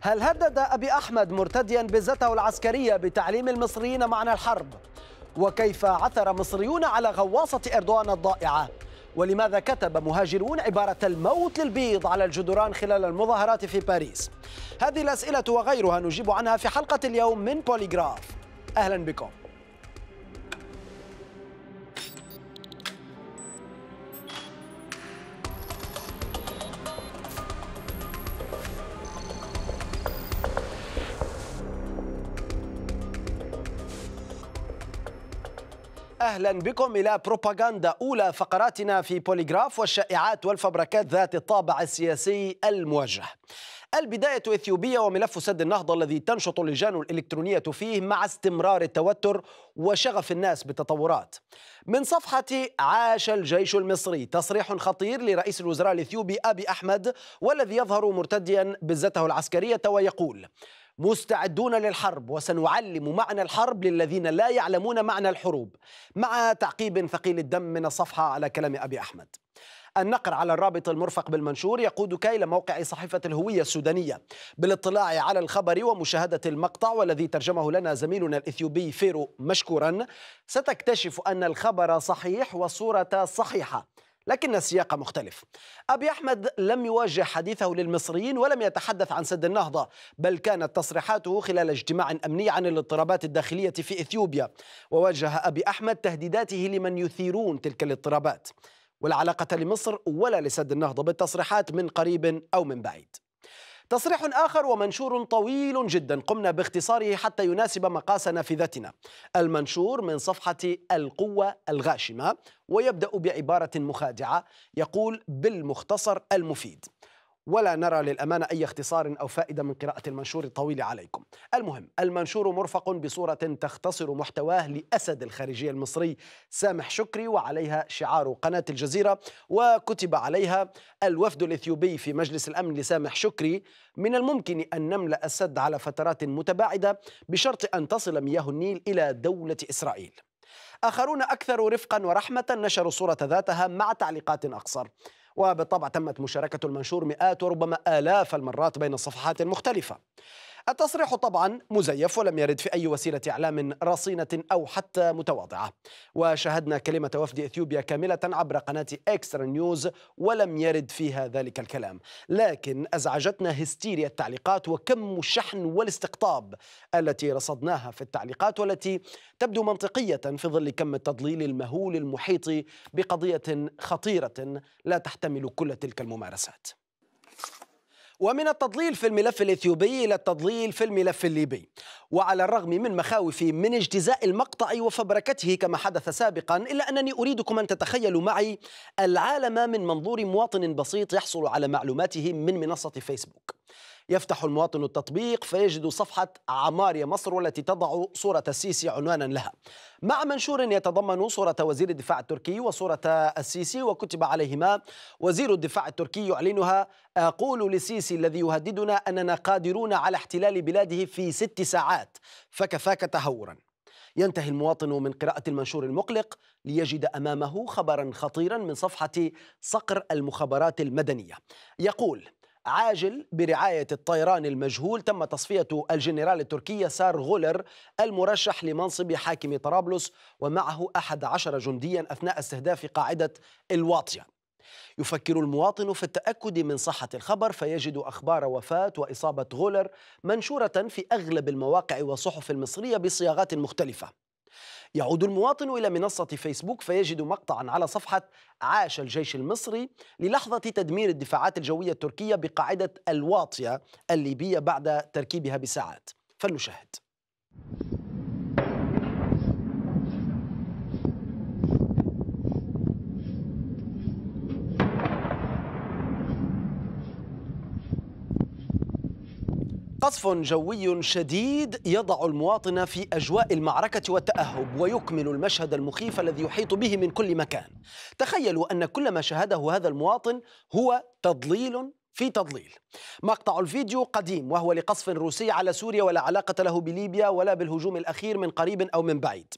هل هدد أبي أحمد مرتديا بزته العسكرية بتعليم المصريين معنى الحرب؟ وكيف عثر مصريون على غواصة إردوان الضائعة؟ ولماذا كتب مهاجرون عبارة الموت للبيض على الجدران خلال المظاهرات في باريس؟ هذه الأسئلة وغيرها نجيب عنها في حلقة اليوم من بوليغراف أهلا بكم أهلا بكم إلى بروباغندا أولى فقراتنا في بوليغراف والشائعات والفبركات ذات الطابع السياسي الموجه البداية اثيوبيه وملف سد النهضة الذي تنشط اللجان الإلكترونية فيه مع استمرار التوتر وشغف الناس بالتطورات من صفحة عاش الجيش المصري تصريح خطير لرئيس الوزراء الإثيوبي أبي أحمد والذي يظهر مرتديا بزته العسكرية ويقول مستعدون للحرب وسنعلم معنى الحرب للذين لا يعلمون معنى الحروب مع تعقيب ثقيل الدم من الصفحة على كلام أبي أحمد النقر على الرابط المرفق بالمنشور يقودك إلى موقع صحيفة الهوية السودانية بالاطلاع على الخبر ومشاهدة المقطع والذي ترجمه لنا زميلنا الإثيوبي فيرو مشكورا ستكتشف أن الخبر صحيح والصورة صحيحة لكن السياق مختلف أبي أحمد لم يوجه حديثه للمصريين ولم يتحدث عن سد النهضة بل كانت تصريحاته خلال اجتماع أمني عن الاضطرابات الداخلية في إثيوبيا ووجه أبي أحمد تهديداته لمن يثيرون تلك الاضطرابات ولا علاقة لمصر ولا لسد النهضة بالتصريحات من قريب أو من بعيد تصريح آخر ومنشور طويل جدا قمنا باختصاره حتى يناسب مقاس نافذتنا المنشور من صفحة القوة الغاشمة ويبدأ بعبارة مخادعة يقول بالمختصر المفيد ولا نرى للأمانة أي اختصار أو فائدة من قراءة المنشور الطويل عليكم المهم المنشور مرفق بصورة تختصر محتواه لأسد الخارجية المصري سامح شكري وعليها شعار قناة الجزيرة وكتب عليها الوفد الإثيوبي في مجلس الأمن لسامح شكري من الممكن أن نملأ السد على فترات متباعدة بشرط أن تصل مياه النيل إلى دولة إسرائيل آخرون أكثر رفقا ورحمة نشروا صورة ذاتها مع تعليقات أقصر وبالطبع تمت مشاركة المنشور مئات وربما آلاف المرات بين الصفحات المختلفة التصريح طبعا مزيف ولم يرد في أي وسيلة إعلام رصينة أو حتى متواضعة وشاهدنا كلمة وفد إثيوبيا كاملة عبر قناة إكسترا نيوز ولم يرد فيها ذلك الكلام لكن أزعجتنا هستيريا التعليقات وكم الشحن والاستقطاب التي رصدناها في التعليقات والتي تبدو منطقية في ظل كم التضليل المهول المحيط بقضية خطيرة لا تحتمل كل تلك الممارسات ومن التضليل في الملف الإثيوبي إلى التضليل في الملف الليبي وعلى الرغم من مخاوفي من اجتزاء المقطع وفبركته كما حدث سابقا إلا أنني أريدكم أن تتخيلوا معي العالم من منظور مواطن بسيط يحصل على معلوماته من منصة فيسبوك يفتح المواطن التطبيق فيجد صفحة عمار مصر والتي تضع صورة السيسي عنوانا لها مع منشور يتضمن صورة وزير الدفاع التركي وصورة السيسي وكتب عليهما وزير الدفاع التركي يعلنها أقول للسيسي الذي يهددنا أننا قادرون على احتلال بلاده في ست ساعات فكفاك تهورا ينتهي المواطن من قراءة المنشور المقلق ليجد أمامه خبرا خطيرا من صفحة صقر المخابرات المدنية يقول عاجل برعاية الطيران المجهول تم تصفية الجنرال التركي سار غولر المرشح لمنصب حاكم طرابلس ومعه أحد عشر جنديا أثناء استهداف قاعدة الواطية يفكر المواطن في التأكد من صحة الخبر فيجد أخبار وفاة وإصابة غولر منشورة في أغلب المواقع والصحف المصرية بصياغات مختلفة يعود المواطن إلى منصة فيسبوك فيجد مقطعا على صفحة عاش الجيش المصري للحظة تدمير الدفاعات الجوية التركية بقاعدة الواطية الليبية بعد تركيبها بساعات فلنشاهد قصف جوي شديد يضع المواطن في أجواء المعركة والتأهب ويكمل المشهد المخيف الذي يحيط به من كل مكان تخيلوا أن كل ما شاهده هذا المواطن هو تضليل في تضليل مقطع الفيديو قديم وهو لقصف روسي على سوريا ولا علاقة له بليبيا ولا بالهجوم الأخير من قريب أو من بعيد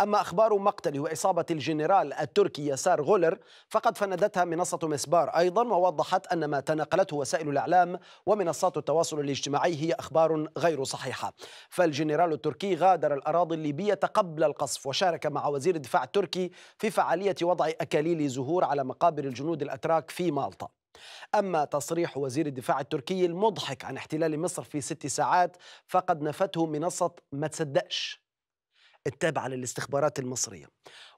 أما أخبار مقتل وإصابة الجنرال التركي يسار غولر فقد فندتها منصة مسبار أيضا ووضحت أن ما تناقلته وسائل الإعلام ومنصات التواصل الاجتماعي هي أخبار غير صحيحة فالجنرال التركي غادر الأراضي الليبية قبل القصف وشارك مع وزير الدفاع التركي في فعالية وضع أكاليل زهور على مقابر الجنود الأتراك في مالطا أما تصريح وزير الدفاع التركي المضحك عن احتلال مصر في ست ساعات فقد نفته منصة ما تصدقش التابعة للاستخبارات المصرية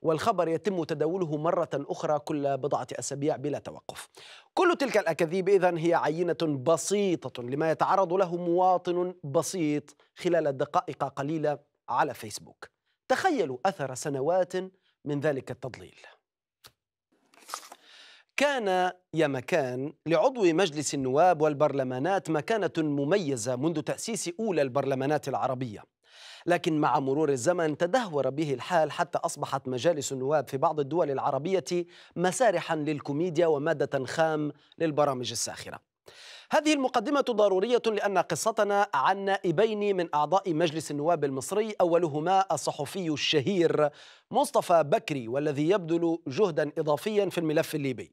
والخبر يتم تداوله مرة أخرى كل بضعة أسابيع بلا توقف كل تلك الأكاذيب إذن هي عينة بسيطة لما يتعرض له مواطن بسيط خلال دقائق قليلة على فيسبوك تخيلوا أثر سنوات من ذلك التضليل كان يا مكان لعضو مجلس النواب والبرلمانات مكانة مميزة منذ تأسيس أولى البرلمانات العربية لكن مع مرور الزمن تدهور به الحال حتى أصبحت مجالس النواب في بعض الدول العربية مسارحا للكوميديا ومادة خام للبرامج الساخرة هذه المقدمة ضرورية لأن قصتنا عن نائبين من أعضاء مجلس النواب المصري أولهما الصحفي الشهير مصطفى بكري والذي يبذل جهدا إضافيا في الملف الليبي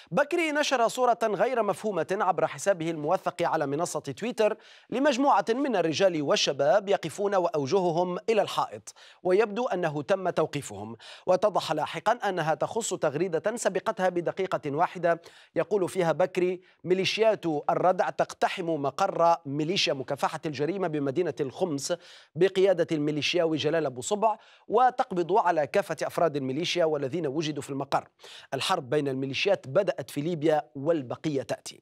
بكري نشر صورة غير مفهومة عبر حسابه الموثق على منصة تويتر لمجموعة من الرجال والشباب يقفون وأوجههم إلى الحائط ويبدو أنه تم توقيفهم واتضح لاحقا أنها تخص تغريدة سبقتها بدقيقة واحدة يقول فيها بكري ميليشيات الردع تقتحم مقر ميليشيا مكافحة الجريمة بمدينة الخمس بقيادة الميليشياوي جلال أبو صبع وتقبض على كافة أفراد الميليشيا والذين وجدوا في المقر الحرب بين الميليشيات بدأت بدأت في ليبيا والبقية تأتي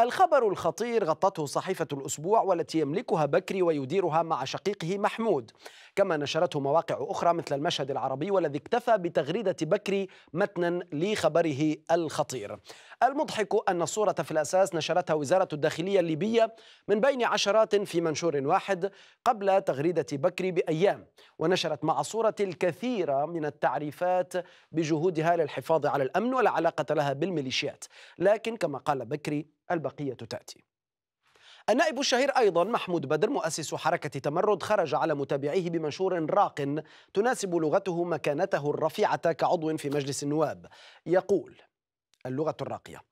الخبر الخطير غطته صحيفة الأسبوع والتي يملكها بكري ويديرها مع شقيقه محمود كما نشرته مواقع أخرى مثل المشهد العربي والذي اكتفى بتغريدة بكري متنا لخبره الخطير المضحك أن الصورة في الأساس نشرتها وزارة الداخلية الليبية من بين عشرات في منشور واحد قبل تغريدة بكري بأيام ونشرت مع الصورة الكثيرة من التعريفات بجهودها للحفاظ على الأمن ولا علاقة لها بالميليشيات لكن كما قال بكري البقية تأتي النائب الشهير أيضا محمود بدر مؤسس حركة تمرد خرج على متابعيه بمنشور راق تناسب لغته مكانته الرفيعة كعضو في مجلس النواب يقول اللغة الراقية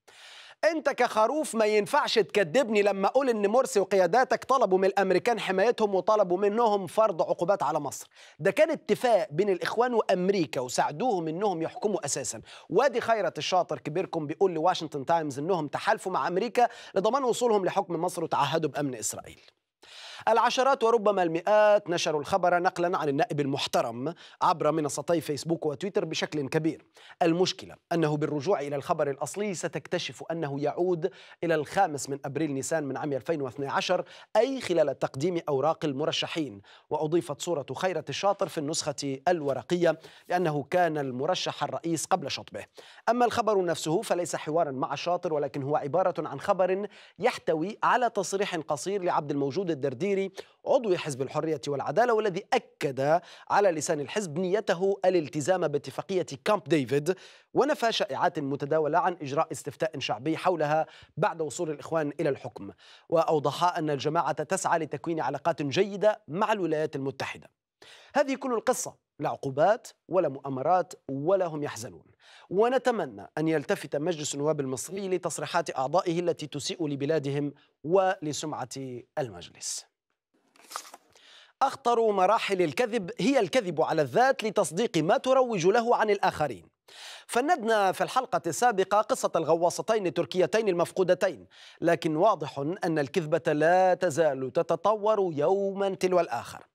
انت كخروف ما ينفعش تكذبني لما اقول ان مرسي وقياداتك طلبوا من الامريكان حمايتهم وطلبوا منهم فرض عقوبات على مصر ده كان اتفاق بين الاخوان وامريكا وساعدوهم انهم يحكموا اساسا وادي خيرت الشاطر كبيركم بيقول لواشنطن تايمز انهم تحالفوا مع امريكا لضمان وصولهم لحكم مصر وتعهدوا بامن اسرائيل العشرات وربما المئات نشروا الخبر نقلا عن النائب المحترم عبر منصتي فيسبوك وتويتر بشكل كبير المشكلة أنه بالرجوع إلى الخبر الأصلي ستكتشف أنه يعود إلى الخامس من أبريل نيسان من عام 2012 أي خلال تقديم أوراق المرشحين وأضيفت صورة خيرة الشاطر في النسخة الورقية لأنه كان المرشح الرئيس قبل شطبه أما الخبر نفسه فليس حوارا مع الشاطر ولكن هو عبارة عن خبر يحتوي على تصريح قصير لعبد الموجود الدردي الديري عضو حزب الحرية والعدالة والذي أكد على لسان الحزب نيته الالتزام باتفاقية كامب ديفيد ونفى شائعات متداولة عن إجراء استفتاء شعبي حولها بعد وصول الإخوان إلى الحكم وأوضح أن الجماعة تسعى لتكوين علاقات جيدة مع الولايات المتحدة هذه كل القصة لا عقوبات ولا مؤامرات ولا هم يحزنون ونتمنى أن يلتفت مجلس النواب المصري لتصريحات أعضائه التي تسيء لبلادهم ولسمعة المجلس أخطر مراحل الكذب هي الكذب على الذات لتصديق ما تروج له عن الآخرين فندنا في الحلقة السابقة قصة الغواصتين التركيتين المفقودتين لكن واضح أن الكذبة لا تزال تتطور يوما تلو الآخر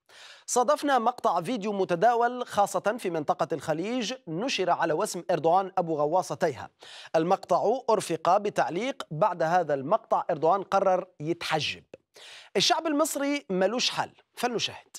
صادفنا مقطع فيديو متداول خاصة في منطقة الخليج نشر على وسم إردوغان أبو غواصتيها المقطع أرفق بتعليق بعد هذا المقطع إردوغان قرر يتحجب الشعب المصري ملوش حل فلنشاهد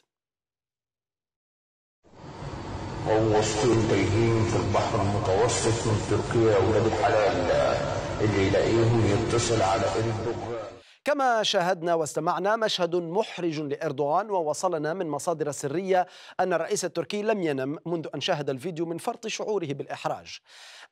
وغوصتين تايهين في البحر المتوسط من تركيا وولاد الحلال اللي يلاقيهم يتصل على الدغ كما شاهدنا واستمعنا مشهد محرج لإردوغان ووصلنا من مصادر سرية أن الرئيس التركي لم ينم منذ أن شاهد الفيديو من فرط شعوره بالإحراج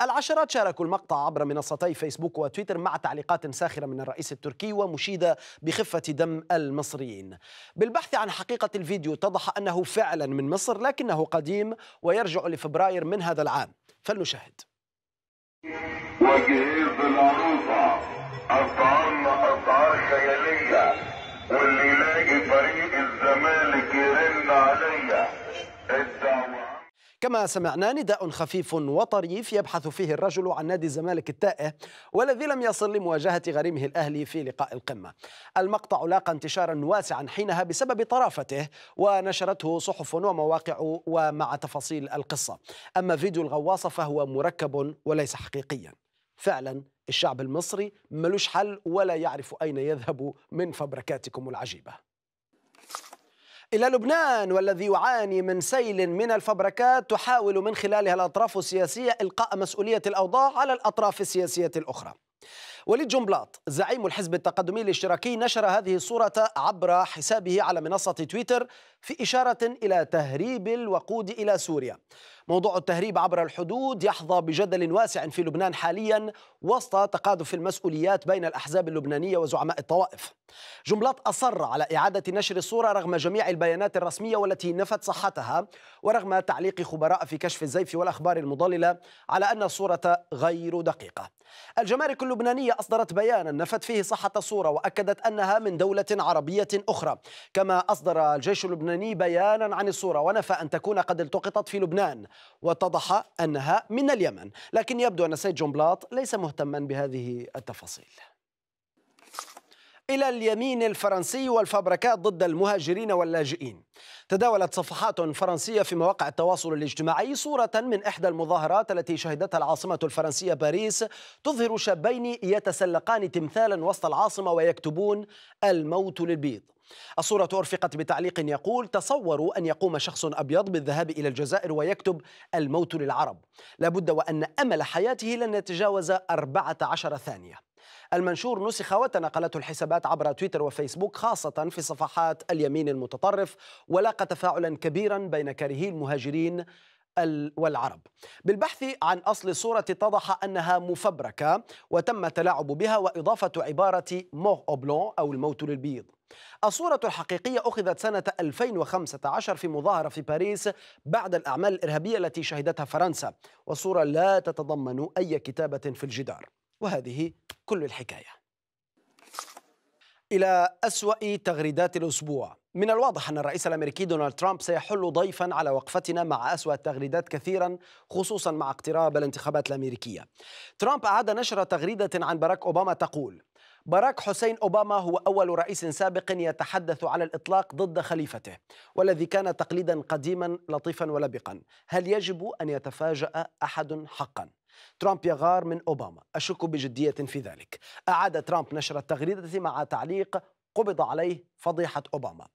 العشرات شاركوا المقطع عبر منصتي فيسبوك وتويتر مع تعليقات ساخرة من الرئيس التركي ومشيدة بخفة دم المصريين بالبحث عن حقيقة الفيديو اتضح أنه فعلا من مصر لكنه قديم ويرجع لفبراير من هذا العام فلنشاهد وجهيز العروسة كما سمعنا نداء خفيف وطريف يبحث فيه الرجل عن نادي الزمالك التائه والذي لم يصل لمواجهة غريمه الأهلي في لقاء القمة المقطع لاقى انتشارا واسعا حينها بسبب طرافته ونشرته صحف ومواقع ومع تفاصيل القصة أما فيديو الغواصة فهو مركب وليس حقيقيا فعلا الشعب المصري ملوش حل ولا يعرف أين يذهب من فبركاتكم العجيبة إلى لبنان والذي يعاني من سيل من الفبركات تحاول من خلالها الأطراف السياسية إلقاء مسؤولية الأوضاع على الأطراف السياسية الأخرى وليد جنبلاط زعيم الحزب التقدمي الاشتراكي نشر هذه الصورة عبر حسابه على منصة تويتر في إشارة إلى تهريب الوقود إلى سوريا موضوع التهريب عبر الحدود يحظى بجدل واسع في لبنان حاليا وسط تقاذف المسؤوليات بين الأحزاب اللبنانية وزعماء الطوائف جملات أصر على إعادة نشر الصورة رغم جميع البيانات الرسمية والتي نفت صحتها ورغم تعليق خبراء في كشف الزيف والأخبار المضللة على أن الصورة غير دقيقة الجمارك اللبنانية أصدرت بيانا نفت فيه صحة الصورة وأكدت أنها من دولة عربية أخرى كما أصدر الجيش اللبناني بيانا عن الصورة ونفى أن تكون قد التقطت في لبنان واتضح أنها من اليمن لكن يبدو أن سيد جنبلاط ليس مهتما بهذه التفاصيل إلى اليمين الفرنسي والفبركات ضد المهاجرين واللاجئين تداولت صفحات فرنسية في مواقع التواصل الاجتماعي صورة من إحدى المظاهرات التي شهدتها العاصمة الفرنسية باريس تظهر شابين يتسلقان تمثالا وسط العاصمة ويكتبون الموت للبيض الصورة أرفقت بتعليق يقول تصوروا أن يقوم شخص أبيض بالذهاب إلى الجزائر ويكتب الموت للعرب لابد وأن أمل حياته لن يتجاوز 14 ثانية المنشور نسخ وتناقلته الحسابات عبر تويتر وفيسبوك خاصة في صفحات اليمين المتطرف ولاقى تفاعلا كبيرا بين كارهي المهاجرين والعرب بالبحث عن أصل الصورة اتضح أنها مفبركة وتم التلاعب بها وإضافة عبارة موغ أوبلون أو الموت للبيض الصورة الحقيقية أخذت سنة 2015 في مظاهرة في باريس بعد الأعمال الإرهابية التي شهدتها فرنسا والصورة لا تتضمن أي كتابة في الجدار وهذه كل الحكايه إلى أسوأ تغريدات الأسبوع من الواضح أن الرئيس الأمريكي دونالد ترامب سيحل ضيفا على وقفتنا مع أسوأ التغريدات كثيرا خصوصا مع اقتراب الانتخابات الأمريكية ترامب أعاد نشر تغريدة عن باراك أوباما تقول باراك حسين أوباما هو أول رئيس سابق يتحدث على الإطلاق ضد خليفته والذي كان تقليدا قديما لطيفا ولبقا هل يجب أن يتفاجأ أحد حقا؟ ترامب يغار من أوباما أشك بجدية في ذلك أعاد ترامب نشر التغريدة مع تعليق قبض عليه فضيحة أوباما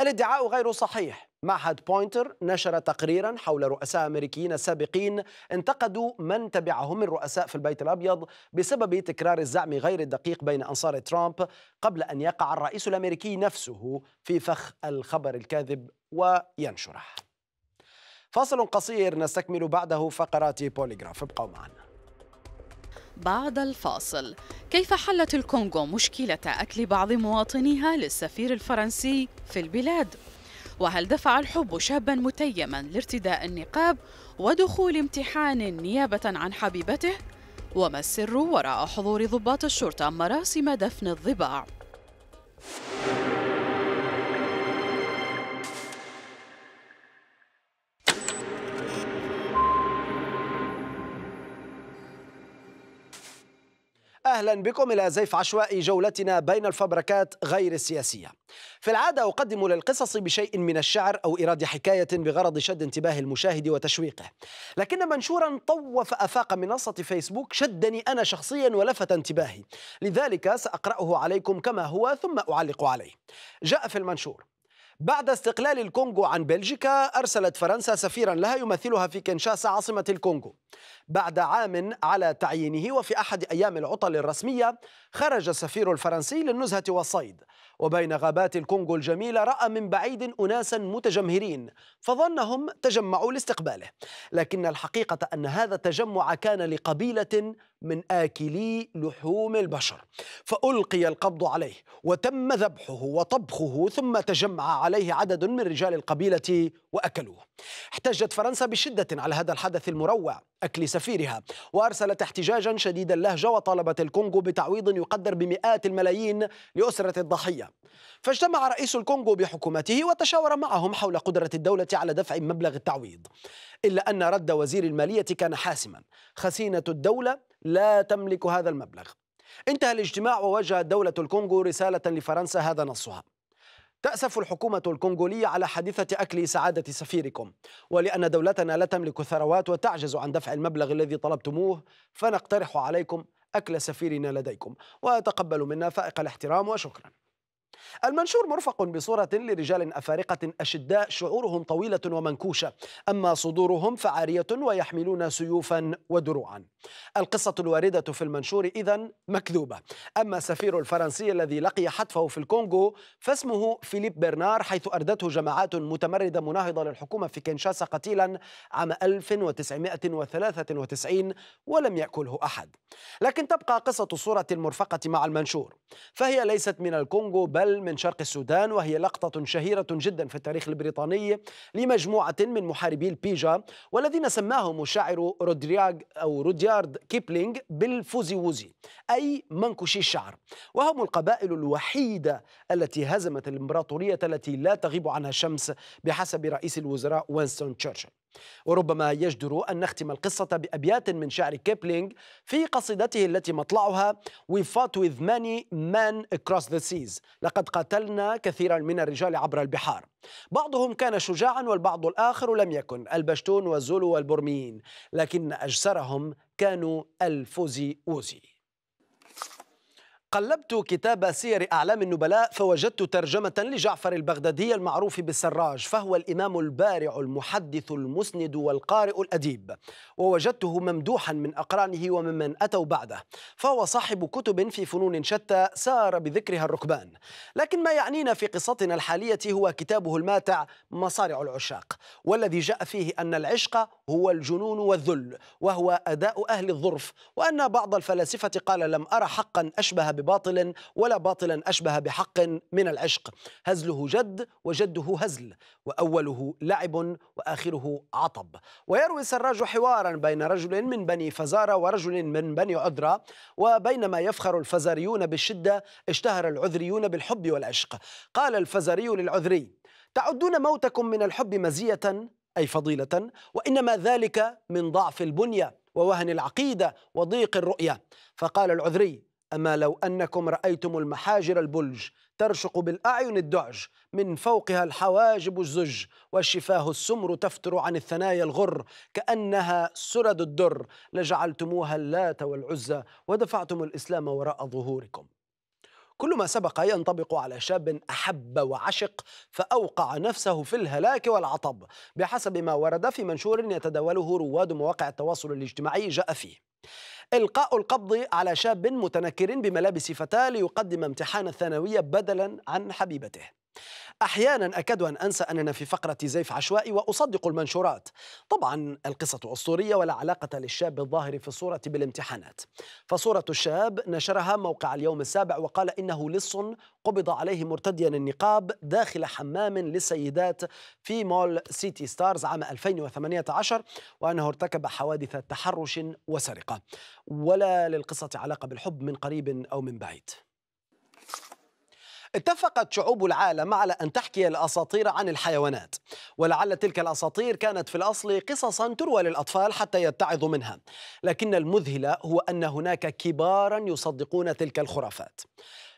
الادعاء غير صحيح معهد بوينتر نشر تقريرا حول رؤساء أمريكيين سابقين انتقدوا من تبعهم من رؤساء في البيت الأبيض بسبب تكرار الزعم غير الدقيق بين أنصار ترامب قبل أن يقع الرئيس الأمريكي نفسه في فخ الخبر الكاذب وينشره فاصل قصير نستكمل بعده فقرات بوليغراف ابقوا معنا بعد الفاصل كيف حلت الكونغو مشكلة أكل بعض مواطنيها للسفير الفرنسي في البلاد؟ وهل دفع الحب شابا متيما لارتداء النقاب ودخول امتحان نيابة عن حبيبته؟ وما السر وراء حضور ضباط الشرطة مراسم دفن الضباع؟ أهلا بكم إلى زيف عشوائي جولتنا بين الفبركات غير السياسية في العادة أقدم للقصص بشيء من الشعر أو إيراد حكاية بغرض شد انتباه المشاهد وتشويقه لكن منشورا طوف أفاق منصة فيسبوك شدني أنا شخصيا ولفت انتباهي لذلك سأقرأه عليكم كما هو ثم أعلق عليه جاء في المنشور بعد استقلال الكونغو عن بلجيكا أرسلت فرنسا سفيرا لها يمثلها في كنشاسا عاصمة الكونغو بعد عام على تعيينه وفي أحد أيام العطل الرسمية خرج السفير الفرنسي للنزهة والصيد وبين غابات الكونغو الجميلة رأى من بعيد أناسا متجمهرين فظنهم تجمعوا لاستقباله لكن الحقيقة أن هذا التجمع كان لقبيلة من آكلي لحوم البشر فألقي القبض عليه وتم ذبحه وطبخه ثم تجمع عليه عدد من رجال القبيلة وأكلوه احتجت فرنسا بشدة على هذا الحدث المروع أكل سفيرها وأرسلت احتجاجا شديد اللهجة وطالبت الكونغو بتعويض يقدر بمئات الملايين لأسرة الضحية فاجتمع رئيس الكونغو بحكومته وتشاور معهم حول قدرة الدولة على دفع مبلغ التعويض إلا أن رد وزير المالية كان حاسما خسينة الدولة لا تملك هذا المبلغ انتهى الاجتماع ووجهت دولة الكونغو رسالة لفرنسا هذا نصها تأسف الحكومة الكونغولية على حادثة أكل سعادة سفيركم ولأن دولتنا لا تملك ثروات وتعجز عن دفع المبلغ الذي طلبتموه فنقترح عليكم أكل سفيرنا لديكم وتقبلوا منا فائق الاحترام وشكرا المنشور مرفق بصورة لرجال أفارقة أشداء شعورهم طويلة ومنكوشة أما صدورهم فعارية ويحملون سيوفا ودروعا القصة الواردة في المنشور إذا مكذوبة أما السفير الفرنسي الذي لقي حتفه في الكونغو فاسمه فيليب برنار حيث أردته جماعات متمردة مناهضة للحكومة في كينشاسا قتيلا عام 1993 ولم يأكله أحد لكن تبقى قصة الصورة المرفقة مع المنشور فهي ليست من الكونغو بل الجبل من شرق السودان وهي لقطة شهيرة جدا في التاريخ البريطاني لمجموعة من محاربي البيجا والذين سماهم الشاعر رودرياغ أو روديارد كيبلينغ بالفوزيوزي أي منكشي الشعر وهم القبائل الوحيدة التي هزمت الإمبراطورية التي لا تغيب عنها الشمس بحسب رئيس الوزراء وينستون تشرشل وربما يجدر أن نختم القصة بأبيات من شعر كيبلينغ في قصيدته التي مطلعها We fought with many men across the seas لقد قاتلنا كثيرا من الرجال عبر البحار بعضهم كان شجاعا والبعض الآخر لم يكن البشتون والزولو والبرميين لكن أجسرهم كانوا الفوزي ووزي قلبت كتاب سير أعلام النبلاء فوجدت ترجمة لجعفر البغدادي المعروف بالسراج فهو الإمام البارع المحدث المسند والقارئ الأديب ووجدته ممدوحا من أقرانه وممن أتوا بعده فهو صاحب كتب في فنون شتى سار بذكرها الركبان لكن ما يعنينا في قصتنا الحالية هو كتابه الماتع مصارع العشاق والذي جاء فيه أن العشق هو الجنون والذل وهو أداء أهل الظرف وأن بعض الفلاسفة قال لم أرى حقا أشبه بباطل ولا باطلا أشبه بحق من العشق هزله جد وجده هزل وأوله لعب وآخره عطب ويروي سراج حوارا بين رجل من بني فزارة ورجل من بني عذرة وبينما يفخر الفزاريون بالشدة اشتهر العذريون بالحب والعشق قال الفزاري للعذري تعدون موتكم من الحب مزية أي فضيلة وإنما ذلك من ضعف البنية ووهن العقيدة وضيق الرؤية فقال العذري أما لو أنكم رأيتم المحاجر البلج ترشق بالأعين الدعج من فوقها الحواجب الزج والشفاه السمر تفتر عن الثنايا الغر كأنها سرد الدر لجعلتموها اللات والعزى ودفعتم الإسلام وراء ظهوركم كل ما سبق ينطبق على شاب أحب وعشق فأوقع نفسه في الهلاك والعطب بحسب ما ورد في منشور يتداوله رواد مواقع التواصل الاجتماعي جاء فيه إلقاء القبض على شاب متنكر بملابس فتاة ليقدم امتحان الثانوية بدلا عن حبيبته أحيانا أكاد أن أنسى أننا في فقرة زيف عشوائي وأصدق المنشورات طبعا القصة أسطورية ولا علاقة للشاب الظاهر في الصورة بالامتحانات فصورة الشاب نشرها موقع اليوم السابع وقال إنه لص قبض عليه مرتديا النقاب داخل حمام للسيدات في مول سيتي ستارز عام 2018 وأنه ارتكب حوادث تحرش وسرقة ولا للقصة علاقة بالحب من قريب أو من بعيد اتفقت شعوب العالم على أن تحكي الأساطير عن الحيوانات ولعل تلك الأساطير كانت في الأصل قصصا تروى للأطفال حتى يتعظوا منها لكن المذهل هو أن هناك كبارا يصدقون تلك الخرافات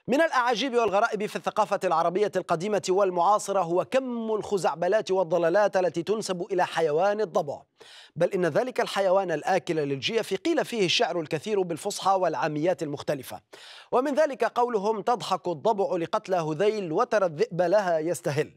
من الأعاجيب والغرائب في الثقافة العربية القديمة والمعاصرة هو كم الخزعبلات والضلالات التي تنسب إلى حيوان الضبع بل إن ذلك الحيوان الآكل للجيف قيل فيه الشعر الكثير بالفصحى والعاميات المختلفة ومن ذلك قولهم تضحك الضبع لقتل هذيل وترى الذئب لها يستهل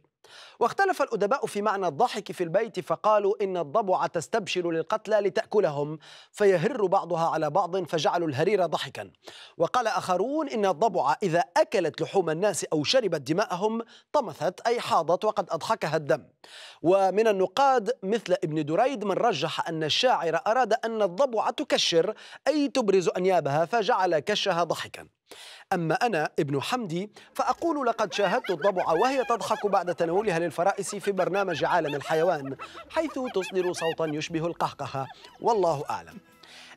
واختلف الأدباء في معنى الضحك في البيت فقالوا إن الضبع تستبشر للقتلى لتأكلهم فيهر بعضها على بعض فجعلوا الهرير ضحكا وقال آخرون إن الضبع إذا أكلت لحوم الناس أو شربت دماءهم طمثت أي حاضت وقد أضحكها الدم ومن النقاد مثل ابن دريد من رجح أن الشاعر أراد أن الضبع تكشر أي تبرز أنيابها فجعل كشها ضحكا أما أنا ابن حمدي فأقول لقد شاهدت الضبع وهي تضحك بعد تناولها للفرائس في برنامج عالم الحيوان حيث تصدر صوتا يشبه القهقهة والله أعلم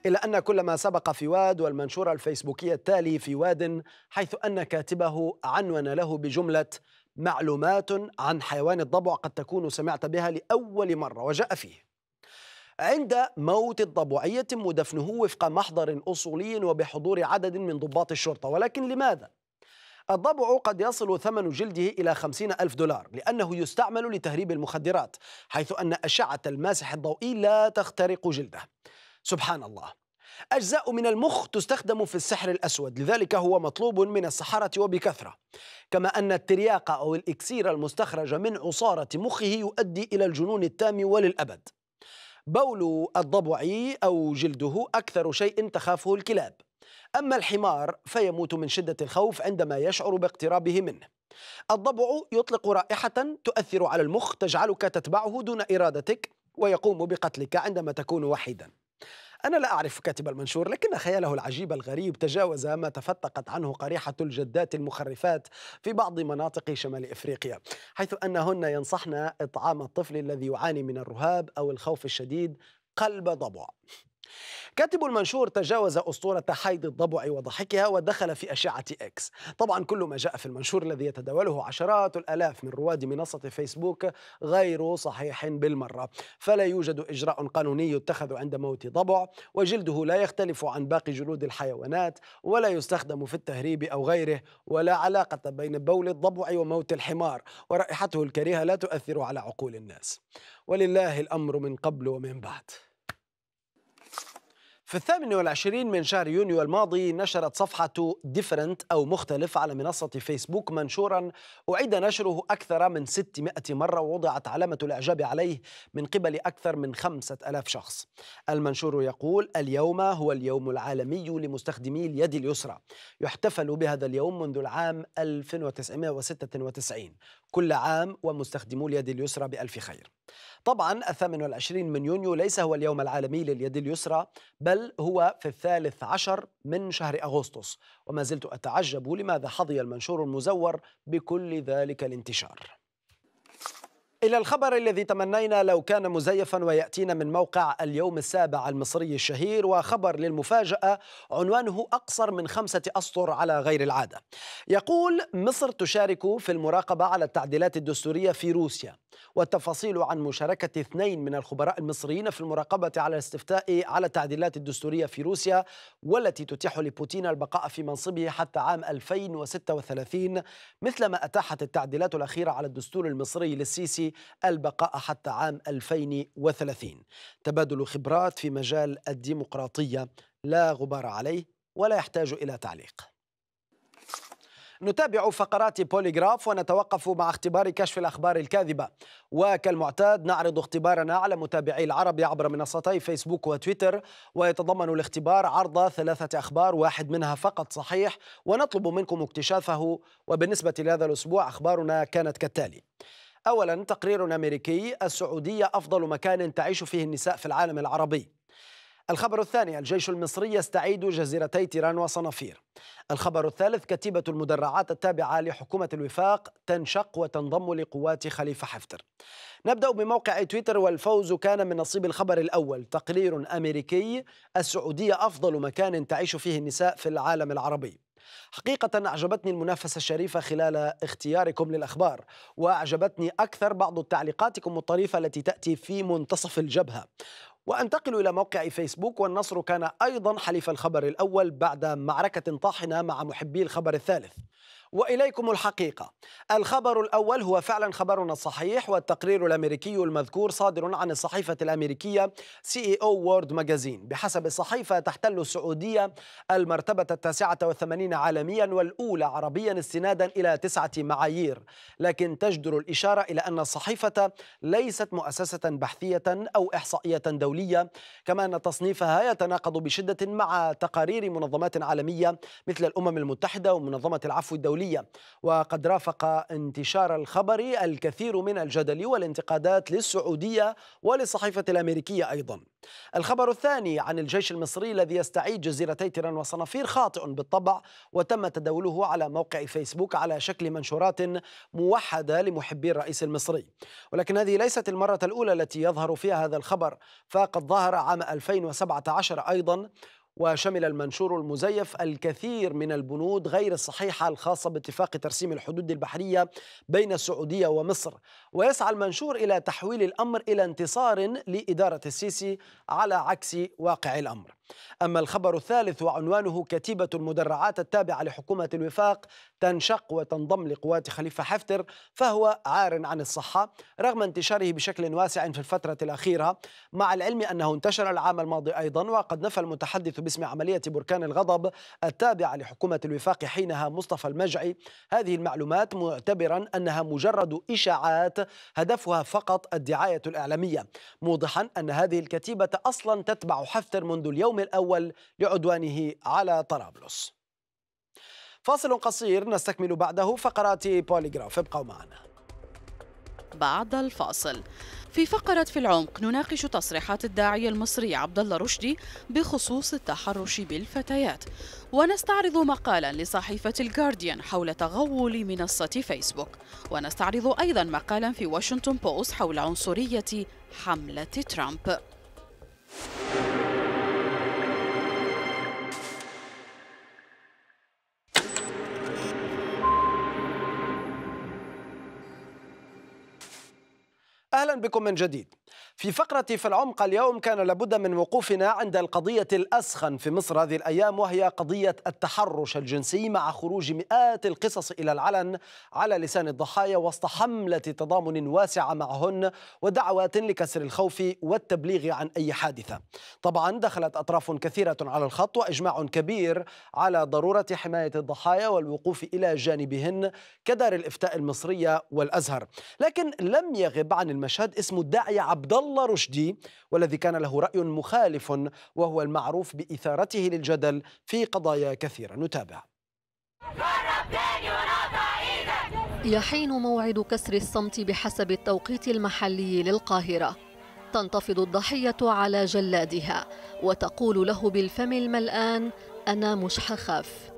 إلا أن كل ما سبق في واد والمنشور الفيسبوكي التالي في واد حيث أن كاتبه عنون له بجملة معلومات عن حيوان الضبع قد تكون سمعت بها لأول مرة وجاء فيه عند موت الضبوع يتم دفنه وفق محضر أصولي وبحضور عدد من ضباط الشرطة ولكن لماذا؟ الضبع قد يصل ثمن جلده إلى خمسين ألف دولار لأنه يستعمل لتهريب المخدرات حيث أن أشعة الماسح الضوئي لا تخترق جلده سبحان الله أجزاء من المخ تستخدم في السحر الأسود لذلك هو مطلوب من السحرة وبكثرة كما أن الترياق أو الإكسير المستخرج من عصارة مخه يؤدي إلى الجنون التام وللأبد بول الضبع أو جلده أكثر شيء تخافه الكلاب أما الحمار فيموت من شدة الخوف عندما يشعر باقترابه منه الضبع يطلق رائحة تؤثر على المخ تجعلك تتبعه دون إرادتك ويقوم بقتلك عندما تكون وحيداً أنا لا أعرف كاتب المنشور لكن خياله العجيب الغريب تجاوز ما تفتقت عنه قريحة الجدات المخرفات في بعض مناطق شمال إفريقيا حيث أنهن ينصحن إطعام الطفل الذي يعاني من الرهاب أو الخوف الشديد قلب ضبع كاتب المنشور تجاوز أسطورة حيض الضبع وضحكها ودخل في أشعة إكس طبعا كل ما جاء في المنشور الذي يتداوله عشرات الآلاف من رواد منصة فيسبوك غير صحيح بالمرة فلا يوجد إجراء قانوني يتخذ عند موت ضبع وجلده لا يختلف عن باقي جلود الحيوانات ولا يستخدم في التهريب أو غيره ولا علاقة بين بول الضبع وموت الحمار ورائحته الكريهة لا تؤثر على عقول الناس ولله الأمر من قبل ومن بعد في الثامن والعشرين من شهر يونيو الماضي نشرت صفحة ديفرنت أو مختلف على منصة فيسبوك منشورا أعيد نشره أكثر من 600 مرة ووضعت علامة الإعجاب عليه من قبل أكثر من 5000 شخص المنشور يقول اليوم هو اليوم العالمي لمستخدمي اليد اليسرى يحتفل بهذا اليوم منذ العام 1996 كل عام ومستخدمو اليد اليسرى بألف خير طبعا الثامن والعشرين من يونيو ليس هو اليوم العالمي لليد اليسرى بل هو في الثالث عشر من شهر أغسطس وما زلت أتعجب لماذا حظي المنشور المزور بكل ذلك الانتشار إلى الخبر الذي تمنينا لو كان مزيفا ويأتينا من موقع اليوم السابع المصري الشهير وخبر للمفاجأة عنوانه أقصر من خمسة أسطر على غير العادة يقول مصر تشارك في المراقبة على التعديلات الدستورية في روسيا والتفاصيل عن مشاركة اثنين من الخبراء المصريين في المراقبة على الاستفتاء على التعديلات الدستورية في روسيا والتي تتيح لبوتين البقاء في منصبه حتى عام 2036 مثلما أتاحت التعديلات الأخيرة على الدستور المصري للسيسي البقاء حتى عام 2030 تبادل خبرات في مجال الديمقراطية لا غبار عليه ولا يحتاج إلى تعليق نتابع فقرات بوليغراف ونتوقف مع اختبار كشف الأخبار الكاذبة وكالمعتاد نعرض اختبارنا على متابعي العرب عبر منصتي فيسبوك وتويتر ويتضمن الاختبار عرض ثلاثة أخبار واحد منها فقط صحيح ونطلب منكم اكتشافه وبالنسبة لهذا الأسبوع أخبارنا كانت كالتالي أولا تقرير أمريكي السعودية أفضل مكان تعيش فيه النساء في العالم العربي الخبر الثاني الجيش المصري يستعيد جزيرتي تيران وصنافير الخبر الثالث كتيبة المدرعات التابعة لحكومة الوفاق تنشق وتنضم لقوات خليفة حفتر نبدأ بموقع تويتر والفوز كان من نصيب الخبر الأول تقرير أمريكي السعودية أفضل مكان تعيش فيه النساء في العالم العربي حقيقة أعجبتني المنافسة الشريفة خلال اختياركم للأخبار وأعجبتني أكثر بعض تعليقاتكم الطريفة التي تأتي في منتصف الجبهة وانتقل الى موقع فيسبوك والنصر كان ايضا حليف الخبر الاول بعد معركه طاحنه مع محبي الخبر الثالث واليكم الحقيقه. الخبر الاول هو فعلا خبرنا الصحيح والتقرير الامريكي المذكور صادر عن الصحيفه الامريكيه سي اي او وورد ماجازين، بحسب الصحيفه تحتل السعوديه المرتبه التاسعه والثمانين عالميا والاولى عربيا استنادا الى تسعه معايير، لكن تجدر الاشاره الى ان الصحيفه ليست مؤسسه بحثيه او احصائيه دوليه، كما ان تصنيفها يتناقض بشده مع تقارير منظمات عالميه مثل الامم المتحده ومنظمه العفو الدولي الدولية وقد رافق انتشار الخبر الكثير من الجدل والانتقادات للسعودية وللصحيفة الأمريكية أيضا الخبر الثاني عن الجيش المصري الذي يستعيد جزيرتي تيران وصنافير خاطئ بالطبع وتم تداوله على موقع فيسبوك على شكل منشورات موحدة لمحبي الرئيس المصري ولكن هذه ليست المرة الأولى التي يظهر فيها هذا الخبر فقد ظهر عام 2017 أيضا وشمل المنشور المزيف الكثير من البنود غير الصحيحة الخاصة باتفاق ترسيم الحدود البحرية بين السعودية ومصر ويسعى المنشور إلى تحويل الأمر إلى انتصار لإدارة السيسي على عكس واقع الأمر أما الخبر الثالث وعنوانه كتيبة المدرعات التابعة لحكومة الوفاق تنشق وتنضم لقوات خليفة حفتر فهو عار عن الصحة رغم انتشاره بشكل واسع في الفترة الأخيرة مع العلم أنه انتشر العام الماضي أيضا وقد نفى المتحدث باسم عملية بركان الغضب التابعة لحكومة الوفاق حينها مصطفى المجعي هذه المعلومات معتبرا أنها مجرد إشاعات هدفها فقط الدعاية الإعلامية موضحا أن هذه الكتيبة أصلا تتبع حفتر منذ اليوم الأول لعدوانه على طرابلس فاصل قصير نستكمل بعده فقرات بوليغراف ابقوا معنا بعد الفاصل في فقرة في العمق نناقش تصريحات الداعية المصري عبد الله رشدي بخصوص التحرش بالفتيات ونستعرض مقالا لصحيفة الجارديان حول تغول منصة فيسبوك ونستعرض أيضا مقالا في واشنطن بوست حول عنصرية حملة ترامب أهلا بكم من جديد في فقرة في العمق اليوم كان لابد من وقوفنا عند القضية الأسخن في مصر هذه الأيام وهي قضية التحرش الجنسي مع خروج مئات القصص إلى العلن على لسان الضحايا وسط حملة تضامن واسعة معهن ودعوات لكسر الخوف والتبليغ عن أي حادثة طبعا دخلت أطراف كثيرة على الخط وإجماع كبير على ضرورة حماية الضحايا والوقوف إلى جانبهن كدار الإفتاء المصرية والأزهر لكن لم يغب عن المشهد اسم الداعية عبد ضل رشدي والذي كان له رأي مخالف وهو المعروف بإثارته للجدل في قضايا كثيرة نتابع يحين موعد كسر الصمت بحسب التوقيت المحلي للقاهرة تنتفض الضحية على جلادها وتقول له بالفم الملآن أنا مش حخاف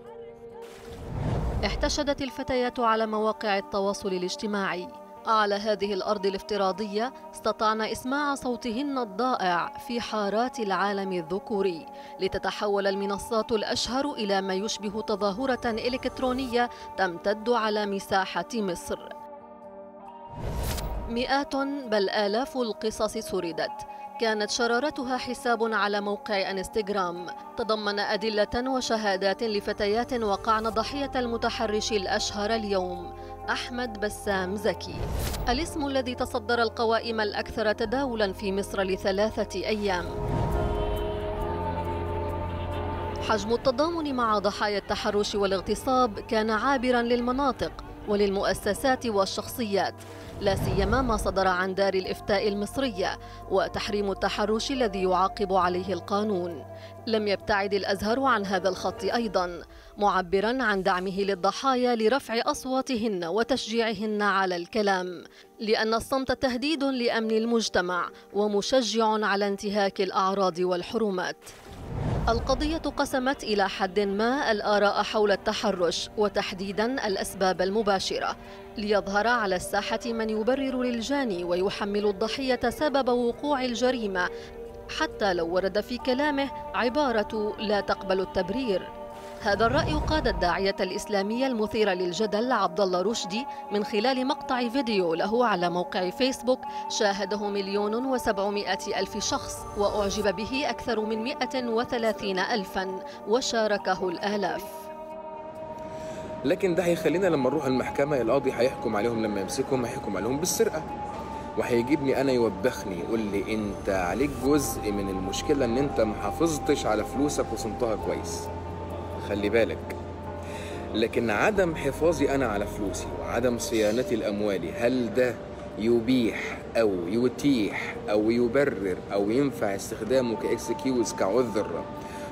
احتشدت الفتيات على مواقع التواصل الاجتماعي أعلى هذه الأرض الافتراضية استطعنا إسماع صوتهن الضائع في حارات العالم الذكوري لتتحول المنصات الأشهر إلى ما يشبه تظاهرة إلكترونية تمتد على مساحة مصر مئات بل آلاف القصص سردت كانت شرارتها حساب على موقع انستغرام تضمن أدلة وشهادات لفتيات وقعن ضحية المتحرش الأشهر اليوم أحمد بسام زكي الاسم الذي تصدر القوائم الأكثر تداولا في مصر لثلاثة أيام حجم التضامن مع ضحايا التحرش والاغتصاب كان عابرا للمناطق وللمؤسسات والشخصيات لا سيما ما صدر عن دار الافتاء المصريه وتحريم التحرش الذي يعاقب عليه القانون لم يبتعد الازهر عن هذا الخط ايضا معبرا عن دعمه للضحايا لرفع اصواتهن وتشجيعهن على الكلام لان الصمت تهديد لامن المجتمع ومشجع على انتهاك الاعراض والحرمات القضية قسمت إلى حد ما الآراء حول التحرش وتحديدا الأسباب المباشرة ليظهر على الساحة من يبرر للجاني ويحمل الضحية سبب وقوع الجريمة حتى لو ورد في كلامه عبارة لا تقبل التبرير هذا الرأي قاد الداعية الإسلامية المثيرة للجدل عبد الله رشدي من خلال مقطع فيديو له على موقع فيسبوك شاهده مليون وسبعمائة ألف شخص وأعجب به أكثر من وثلاثين ألفا وشاركه الآلاف لكن ده هيخلينا لما نروح المحكمة القاضي هيحكم عليهم لما يمسكهم هيحكم عليهم بالسرقة وهيجيبني انا يوبخني يقول لي انت عليك جزء من المشكله ان انت محافظتش على فلوسك وصنتها كويس خلي بالك لكن عدم حفاظي أنا على فلوسي وعدم صيانتي لأموالي هل ده يبيح أو يتيح أو يبرر أو ينفع استخدامه كإكسكيوز كعذر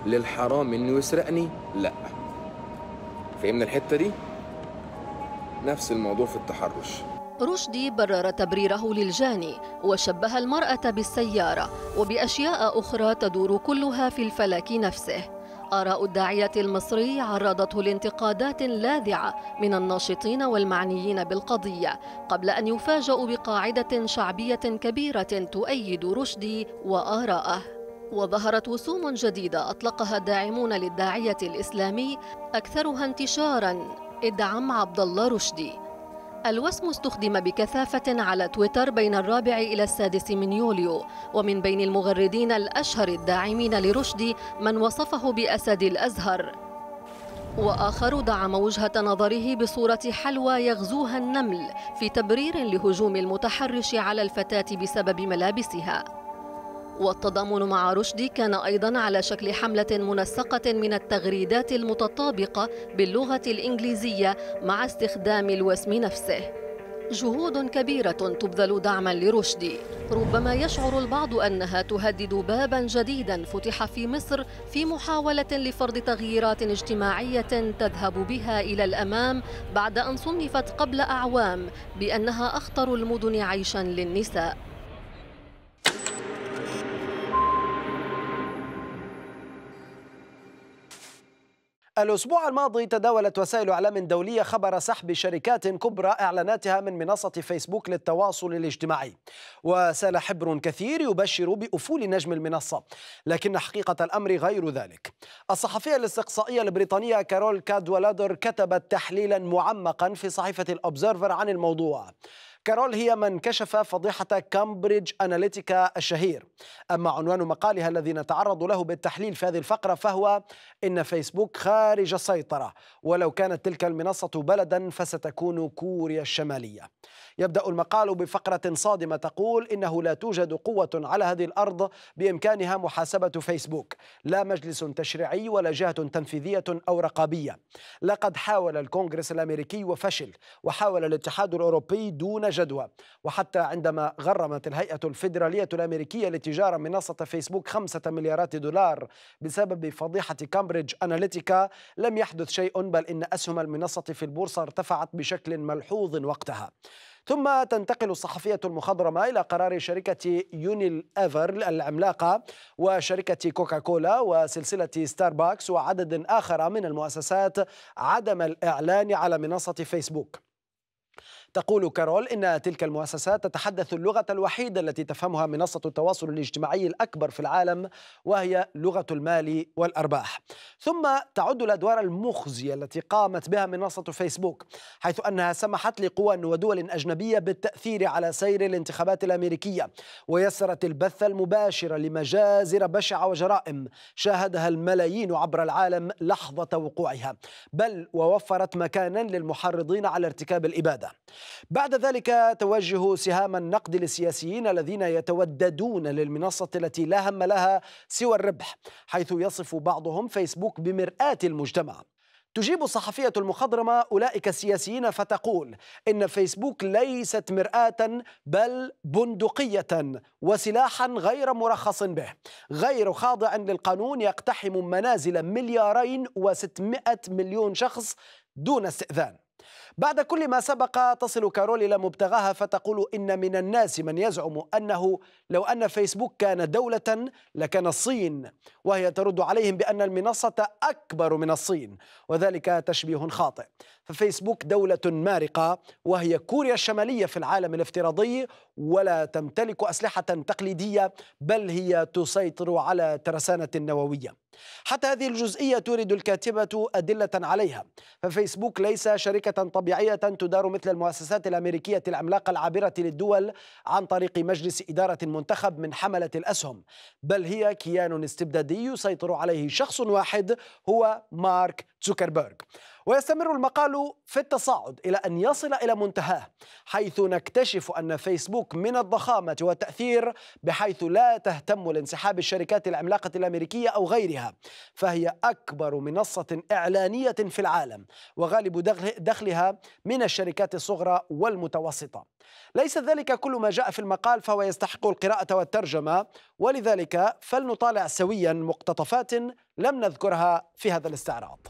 للحرام إنه يسرقني؟ لأ فهمنا الحتة دي؟ نفس الموضوع في التحرش رشدي برر تبريره للجاني وشبه المرأة بالسيارة وبأشياء أخرى تدور كلها في الفلك نفسه آراء الداعية المصري عرضته لانتقادات لاذعة من الناشطين والمعنيين بالقضية قبل أن يفاجأوا بقاعدة شعبية كبيرة تؤيد رشدي وآراءه وظهرت وسوم جديدة أطلقها الداعمون للداعية الإسلامي أكثرها انتشاراً ادعم عبد الله رشدي الوسم استخدم بكثافة على تويتر بين الرابع إلى السادس من يوليو ومن بين المغردين الأشهر الداعمين لرشدي من وصفه بأسد الأزهر وآخر دعم وجهة نظره بصورة حلوى يغزوها النمل في تبرير لهجوم المتحرش على الفتاة بسبب ملابسها والتضامن مع رشدي كان أيضا على شكل حملة منسقة من التغريدات المتطابقة باللغة الإنجليزية مع استخدام الوسم نفسه جهود كبيرة تبذل دعما لرشدي ربما يشعر البعض أنها تهدد بابا جديدا فتح في مصر في محاولة لفرض تغييرات اجتماعية تذهب بها إلى الأمام بعد أن صنفت قبل أعوام بأنها أخطر المدن عيشا للنساء الأسبوع الماضي تداولت وسائل إعلام دولية خبر سحب شركات كبرى إعلاناتها من منصة فيسبوك للتواصل الاجتماعي وسال حبر كثير يبشر بأفول نجم المنصة لكن حقيقة الأمر غير ذلك الصحفية الاستقصائية البريطانية كارول كادولادر كتبت تحليلا معمقا في صحيفة الأوبزيرفر عن الموضوع كارول هي من كشف فضيحة كامبريدج أناليتيكا الشهير أما عنوان مقالها الذي نتعرض له بالتحليل في هذه الفقرة فهو إن فيسبوك خارج السيطرة ولو كانت تلك المنصة بلدا فستكون كوريا الشمالية يبدأ المقال بفقرة صادمة تقول إنه لا توجد قوة على هذه الأرض بإمكانها محاسبة فيسبوك لا مجلس تشريعي ولا جهة تنفيذية أو رقابية لقد حاول الكونغرس الأمريكي وفشل وحاول الاتحاد الأوروبي دون جدوى وحتى عندما غرمت الهيئة الفيدرالية الأمريكية للتجارة منصة فيسبوك خمسة مليارات دولار بسبب فضيحة كامبريدج أناليتيكا لم يحدث شيء بل إن أسهم المنصة في البورصة ارتفعت بشكل ملحوظ وقتها ثم تنتقل الصحفية المخضرمة إلى قرار شركة يونيل إيفر العملاقة وشركة كوكاكولا وسلسلة ستاربكس وعدد آخر من المؤسسات عدم الإعلان على منصة فيسبوك تقول كارول إن تلك المؤسسات تتحدث اللغة الوحيدة التي تفهمها منصة التواصل الاجتماعي الأكبر في العالم وهي لغة المال والأرباح ثم تعد الأدوار المخزية التي قامت بها منصة فيسبوك حيث أنها سمحت لقوى ودول أجنبية بالتأثير على سير الانتخابات الأمريكية ويسرت البث المباشر لمجازر بشعة وجرائم شاهدها الملايين عبر العالم لحظة وقوعها بل ووفرت مكانا للمحرضين على ارتكاب الإبادة بعد ذلك توجه سهام النقد للسياسيين الذين يتوددون للمنصة التي لا هم لها سوى الربح حيث يصف بعضهم فيسبوك بمرآة المجتمع تجيب الصحفية المخضرمة أولئك السياسيين فتقول إن فيسبوك ليست مرآة بل بندقية وسلاحا غير مرخص به غير خاضع للقانون يقتحم منازل مليارين وستمائة مليون شخص دون استئذان بعد كل ما سبق تصل كارول إلى مبتغاها فتقول إن من الناس من يزعم أنه لو أن فيسبوك كان دولة لكان الصين وهي ترد عليهم بأن المنصة أكبر من الصين وذلك تشبيه خاطئ ففيسبوك دولة مارقة وهي كوريا الشمالية في العالم الافتراضي ولا تمتلك أسلحة تقليدية بل هي تسيطر على ترسانة نووية حتى هذه الجزئية تورد الكاتبة أدلة عليها ففيسبوك ليس شركة طبيعية تدار مثل المؤسسات الأمريكية العملاقة العابرة للدول عن طريق مجلس إدارة منتخب من حملة الأسهم بل هي كيان استبدادي يسيطر عليه شخص واحد هو مارك زوكربيرغ ويستمر المقال في التصاعد إلى أن يصل إلى منتهاه حيث نكتشف أن فيسبوك من الضخامة والتأثير بحيث لا تهتم لانسحاب الشركات العملاقة الأمريكية أو غيرها فهي أكبر منصة إعلانية في العالم وغالب دخلها من الشركات الصغرى والمتوسطة ليس ذلك كل ما جاء في المقال فهو يستحق القراءة والترجمة ولذلك فلنطالع سويا مقتطفات لم نذكرها في هذا الاستعراض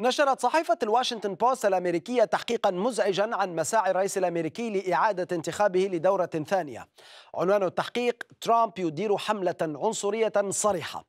نشرت صحيفة الواشنطن بوست الأمريكية تحقيقا مزعجا عن مساعي الرئيس الأمريكي لإعادة انتخابه لدورة ثانية عنوان التحقيق ترامب يدير حملة عنصرية صريحة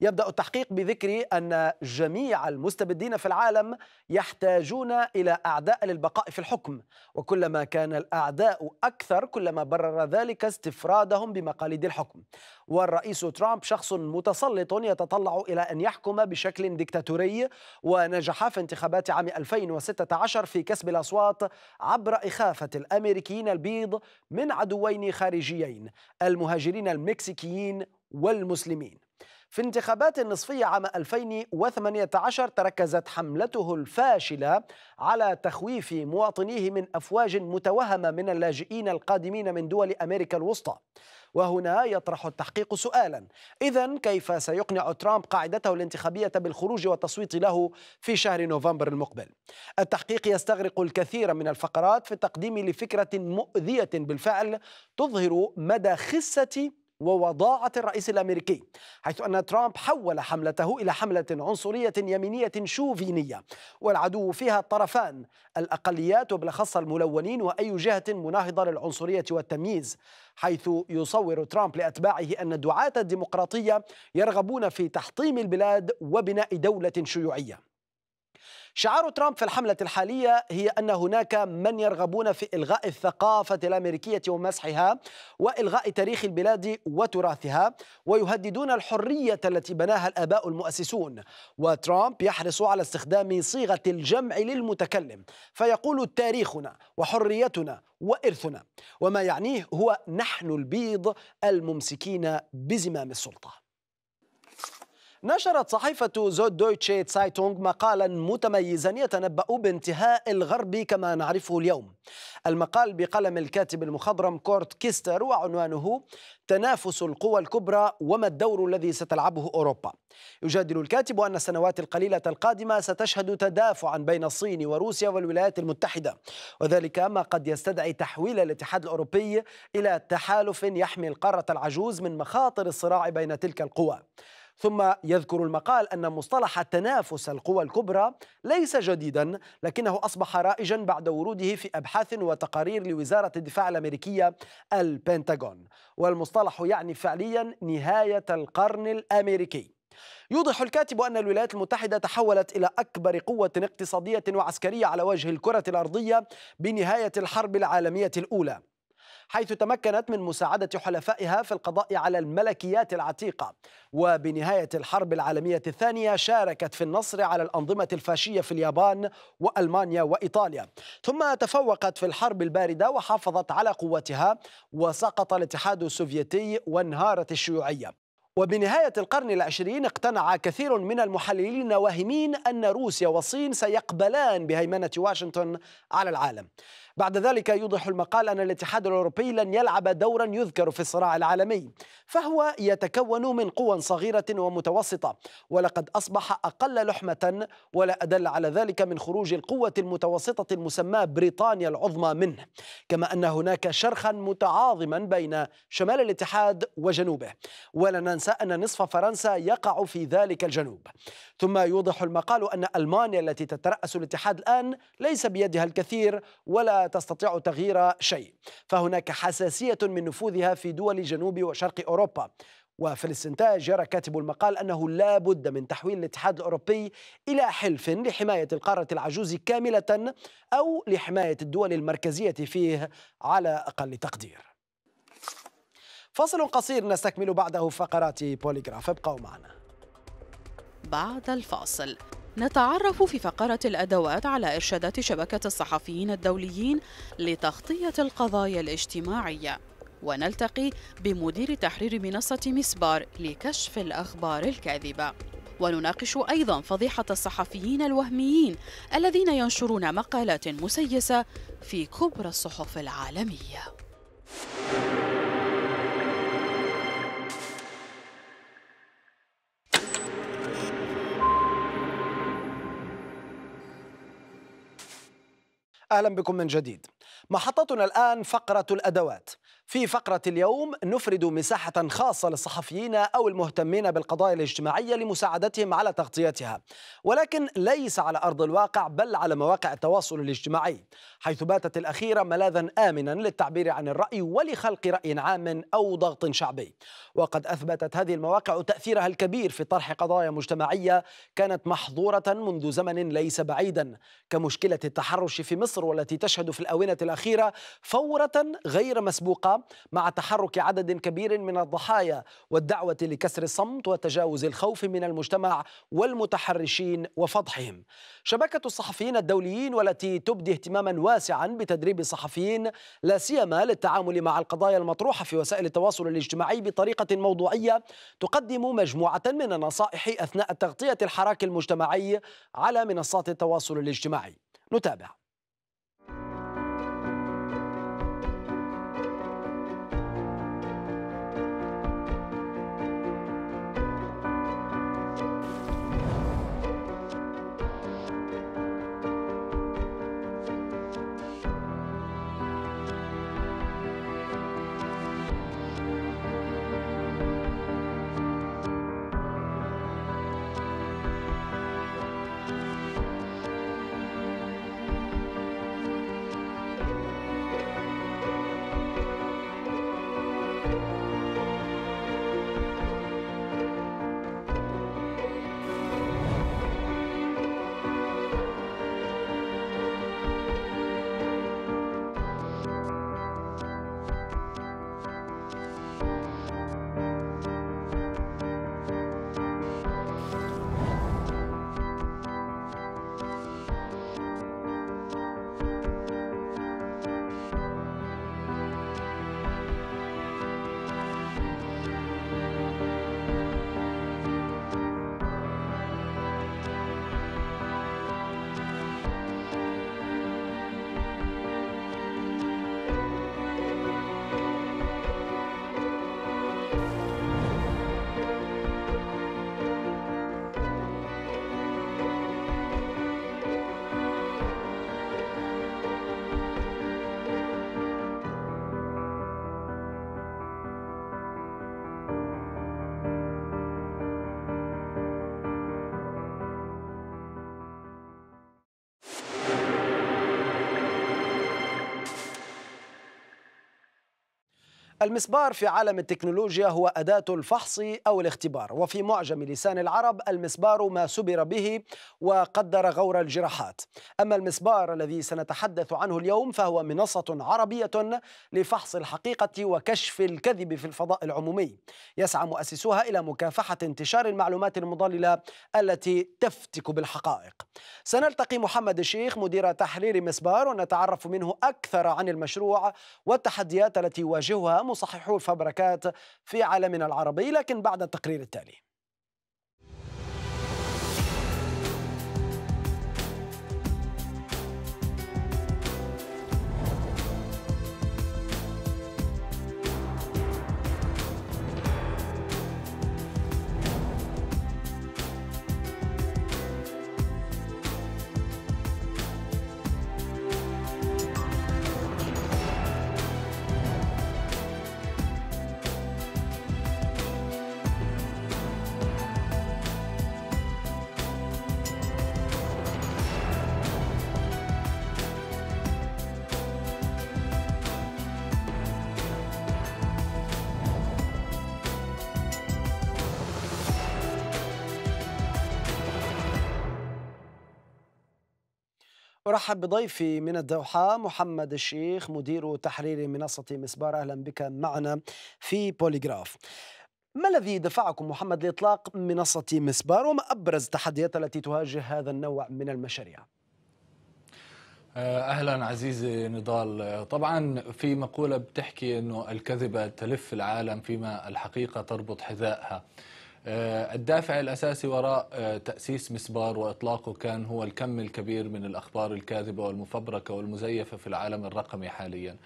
يبدأ التحقيق بذكر أن جميع المستبدين في العالم يحتاجون إلى أعداء للبقاء في الحكم وكلما كان الأعداء أكثر كلما برر ذلك استفرادهم بمقاليد الحكم والرئيس ترامب شخص متسلط يتطلع إلى أن يحكم بشكل دكتاتوري ونجح في انتخابات عام 2016 في كسب الأصوات عبر إخافة الأمريكيين البيض من عدوين خارجيين المهاجرين المكسيكيين والمسلمين في انتخابات النصفية عام 2018 تركزت حملته الفاشلة على تخويف مواطنيه من أفواج متوهمة من اللاجئين القادمين من دول أمريكا الوسطى وهنا يطرح التحقيق سؤالا إذا كيف سيقنع ترامب قاعدته الانتخابية بالخروج والتصويت له في شهر نوفمبر المقبل التحقيق يستغرق الكثير من الفقرات في التقديم لفكرة مؤذية بالفعل تظهر مدى خسة ووضاعة الرئيس الأمريكي حيث أن ترامب حول حملته إلى حملة عنصرية يمينية شوفينية والعدو فيها الطرفان الأقليات وبالأخص الملونين وأي جهة مناهضة للعنصرية والتمييز حيث يصور ترامب لأتباعه أن دعاة الديمقراطية يرغبون في تحطيم البلاد وبناء دولة شيوعية شعار ترامب في الحملة الحالية هي أن هناك من يرغبون في إلغاء الثقافة الأمريكية ومسحها وإلغاء تاريخ البلاد وتراثها ويهددون الحرية التي بناها الآباء المؤسسون وترامب يحرص على استخدام صيغة الجمع للمتكلم فيقول تاريخنا وحريتنا وإرثنا وما يعنيه هو نحن البيض الممسكين بزمام السلطه نشرت صحيفة زود دويتشي سايتونغ مقالا متميزا يتنبأ بانتهاء الغرب كما نعرفه اليوم المقال بقلم الكاتب المخضرم كورت كيستر وعنوانه تنافس القوى الكبرى وما الدور الذي ستلعبه أوروبا يجادل الكاتب أن السنوات القليلة القادمة ستشهد تدافعا بين الصين وروسيا والولايات المتحدة وذلك ما قد يستدعي تحويل الاتحاد الأوروبي إلى تحالف يحمي القارة العجوز من مخاطر الصراع بين تلك القوى ثم يذكر المقال أن مصطلح تنافس القوى الكبرى ليس جديدا لكنه أصبح رائجا بعد وروده في أبحاث وتقارير لوزارة الدفاع الأمريكية البنتاغون والمصطلح يعني فعليا نهاية القرن الأمريكي يوضح الكاتب أن الولايات المتحدة تحولت إلى أكبر قوة اقتصادية وعسكرية على وجه الكرة الأرضية بنهاية الحرب العالمية الأولى حيث تمكنت من مساعدة حلفائها في القضاء على الملكيات العتيقة وبنهاية الحرب العالمية الثانية شاركت في النصر على الأنظمة الفاشية في اليابان وألمانيا وإيطاليا ثم تفوقت في الحرب الباردة وحافظت على قوتها وسقط الاتحاد السوفيتي وانهارت الشيوعية وبنهاية القرن العشرين اقتنع كثير من المحللين واهمين أن روسيا والصين سيقبلان بهيمنة واشنطن على العالم بعد ذلك يوضح المقال أن الاتحاد الأوروبي لن يلعب دورا يذكر في الصراع العالمي فهو يتكون من قوى صغيرة ومتوسطة ولقد أصبح أقل لحمة ولا أدل على ذلك من خروج القوة المتوسطة المسماة بريطانيا العظمى منه كما أن هناك شرخا متعاظما بين شمال الاتحاد وجنوبه ولا ننسى أن نصف فرنسا يقع في ذلك الجنوب ثم يوضح المقال أن ألمانيا التي تترأس الاتحاد الآن ليس بيدها الكثير ولا تستطيع تغيير شيء فهناك حساسية من نفوذها في دول جنوب وشرق أوروبا وفي الاستنتاج يرى كاتب المقال أنه لا بد من تحويل الاتحاد الأوروبي إلى حلف لحماية القارة العجوز كاملة أو لحماية الدول المركزية فيه على أقل تقدير فصل قصير نستكمل بعده فقرات بوليغراف ابقوا معنا بعد الفاصل نتعرف في فقرة الأدوات على إرشادات شبكة الصحفيين الدوليين لتغطية القضايا الاجتماعية ونلتقي بمدير تحرير منصة مسبار لكشف الأخبار الكاذبة ونناقش أيضا فضيحة الصحفيين الوهميين الذين ينشرون مقالات مسيسة في كبرى الصحف العالمية أهلا بكم من جديد محطتنا الآن فقرة الأدوات في فقرة اليوم نفرد مساحة خاصة للصحفيين أو المهتمين بالقضايا الاجتماعية لمساعدتهم على تغطيتها ولكن ليس على أرض الواقع بل على مواقع التواصل الاجتماعي حيث باتت الأخيرة ملاذا آمنا للتعبير عن الرأي ولخلق رأي عام أو ضغط شعبي وقد أثبتت هذه المواقع تأثيرها الكبير في طرح قضايا مجتمعية كانت محظورة منذ زمن ليس بعيدا كمشكلة التحرش في مصر والتي تشهد في الآونة الأخيرة فورة غير مسبوقة مع تحرك عدد كبير من الضحايا والدعوة لكسر الصمت وتجاوز الخوف من المجتمع والمتحرشين وفضحهم شبكة الصحفيين الدوليين والتي تبدي اهتماما واسعا بتدريب الصحفيين لا سيما للتعامل مع القضايا المطروحة في وسائل التواصل الاجتماعي بطريقة موضوعية تقدم مجموعة من النصائح أثناء تغطية الحراك المجتمعي على منصات التواصل الاجتماعي نتابع المسبار في عالم التكنولوجيا هو أداة الفحص أو الاختبار وفي معجم لسان العرب المسبار ما سبر به وقدر غور الجراحات أما المسبار الذي سنتحدث عنه اليوم فهو منصة عربية لفحص الحقيقة وكشف الكذب في الفضاء العمومي يسعى مؤسسوها إلى مكافحة انتشار المعلومات المضللة التي تفتك بالحقائق سنلتقي محمد الشيخ مدير تحرير مسبار ونتعرف منه أكثر عن المشروع والتحديات التي يواجهها مصححو الفبركات في عالمنا العربي لكن بعد التقرير التالي أرحب بضيفي من الدوحة محمد الشيخ مدير تحرير منصة مسبار أهلا بك معنا في بوليغراف ما الذي دفعكم محمد لإطلاق منصة مسبار وما أبرز التحديات التي تواجه هذا النوع من المشاريع؟ آه، اهلا عزيزي نضال طبعا في مقوله بتحكي انه الكذبه تلف العالم فيما الحقيقه تربط حذائها آه، الدافع الأساسي وراء آه، تأسيس مسبار وإطلاقه كان هو الكم الكبير من الأخبار الكاذبة والمفبركة والمزيفة في العالم الرقمي حاليا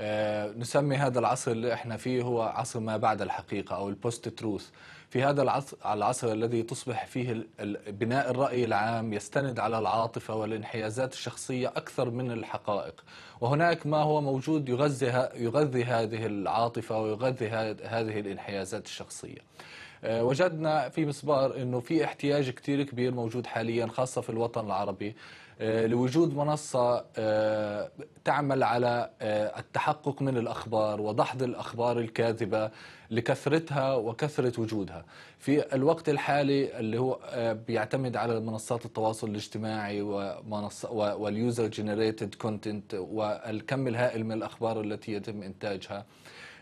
آه، نسمي هذا العصر اللي احنا فيه هو عصر ما بعد الحقيقة أو البوست تروث في هذا العصر, العصر الذي تصبح فيه بناء الرأي العام يستند على العاطفة والانحيازات الشخصية أكثر من الحقائق وهناك ما هو موجود يغذي, يغذي هذه العاطفة ويغذي هذه الانحيازات الشخصية آه، وجدنا في مسبار انه في احتياج كثير كبير موجود حاليا خاصه في الوطن العربي آه، لوجود منصة آه، تعمل على التحقق من الأخبار وضحض الأخبار الكاذبة لكثرتها وكثرة وجودها في الوقت الحالي اللي هو بيعتمد على منصات التواصل الاجتماعي واليوزر جنريتد كونتنت والكم الهائل من الأخبار التي يتم إنتاجها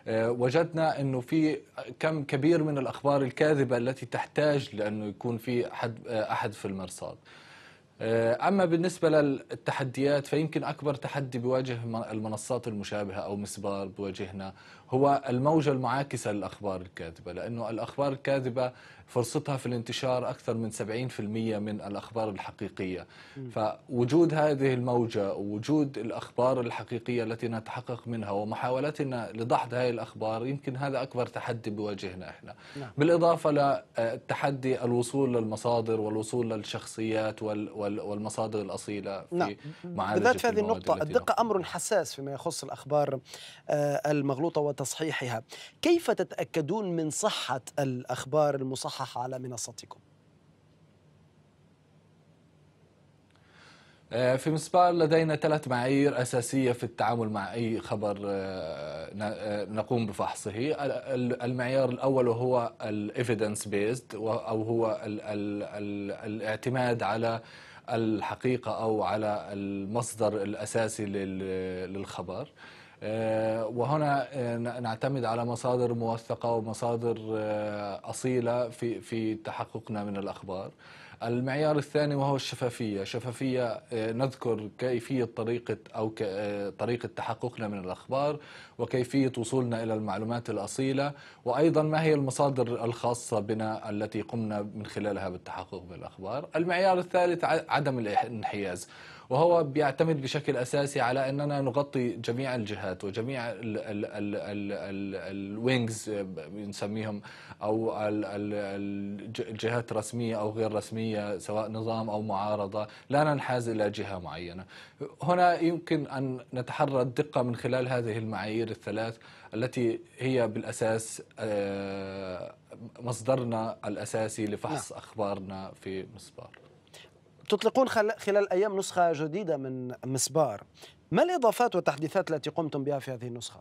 آه، وجدنا انه في كم كبير من الاخبار الكاذبه التي تحتاج لانه يكون في حد آه، احد في المرصاد. آه، اما بالنسبه للتحديات فيمكن اكبر تحدي بواجه المنصات المشابهه او مسبار بواجهنا هو الموجة المعاكسة للأخبار الكاذبة لأنه الأخبار الكاذبة فرصتها في الانتشار أكثر من 70% من الأخبار الحقيقية فوجود هذه الموجة ووجود الأخبار الحقيقية التي نتحقق منها ومحاولتنا لدحض هذه الأخبار يمكن هذا أكبر تحدي بواجهنا إحنا نعم. بالإضافة لتحدي آه، الوصول للمصادر والوصول للشخصيات والمصادر الأصيلة في نعم. معالجة بالذات في هذه النقطة الدقة أمر حساس فيما يخص الأخبار آه، المغلوطة تصحيحها كيف تتأكدون من صحة الأخبار المصححة على منصتكم؟ آه، في مسبار لدينا ثلاث معايير أساسية في التعامل مع أي خبر آه، آه، نقوم بفحصه المعيار الأول هو evidence بيزد أو هو الـ الـ الـ الاعتماد على الحقيقة أو على المصدر الأساسي للخبر آه، وهنا آه، نعتمد على مصادر موثقة ومصادر آه، أصيلة في في تحققنا من الأخبار المعيار الثاني وهو الشفافية شفافية نذكر كيفية طريقة أو طريقة تحققنا من الأخبار وكيفية وصولنا إلى المعلومات الأصيلة وأيضا ما هي المصادر الخاصة بنا التي قمنا من خلالها بالتحقق بالأخبار المعيار الثالث عدم الانحياز وهو بيعتمد بشكل أساسي على أننا نغطي جميع الجهات وجميع الوينجز بنسميهم أو الجهات الرسميه أو غير رسمية سواء نظام أو معارضة لا ننحاز إلى جهة معينة هنا يمكن أن نتحرى الدقة من خلال هذه المعايير الثلاث التي هي بالأساس آه، مصدرنا الأساسي لفحص نعم. أخبارنا في مسبار تطلقون خلال أيام نسخة جديدة من مسبار ما الإضافات والتحديثات التي قمتم بها في هذه النسخة؟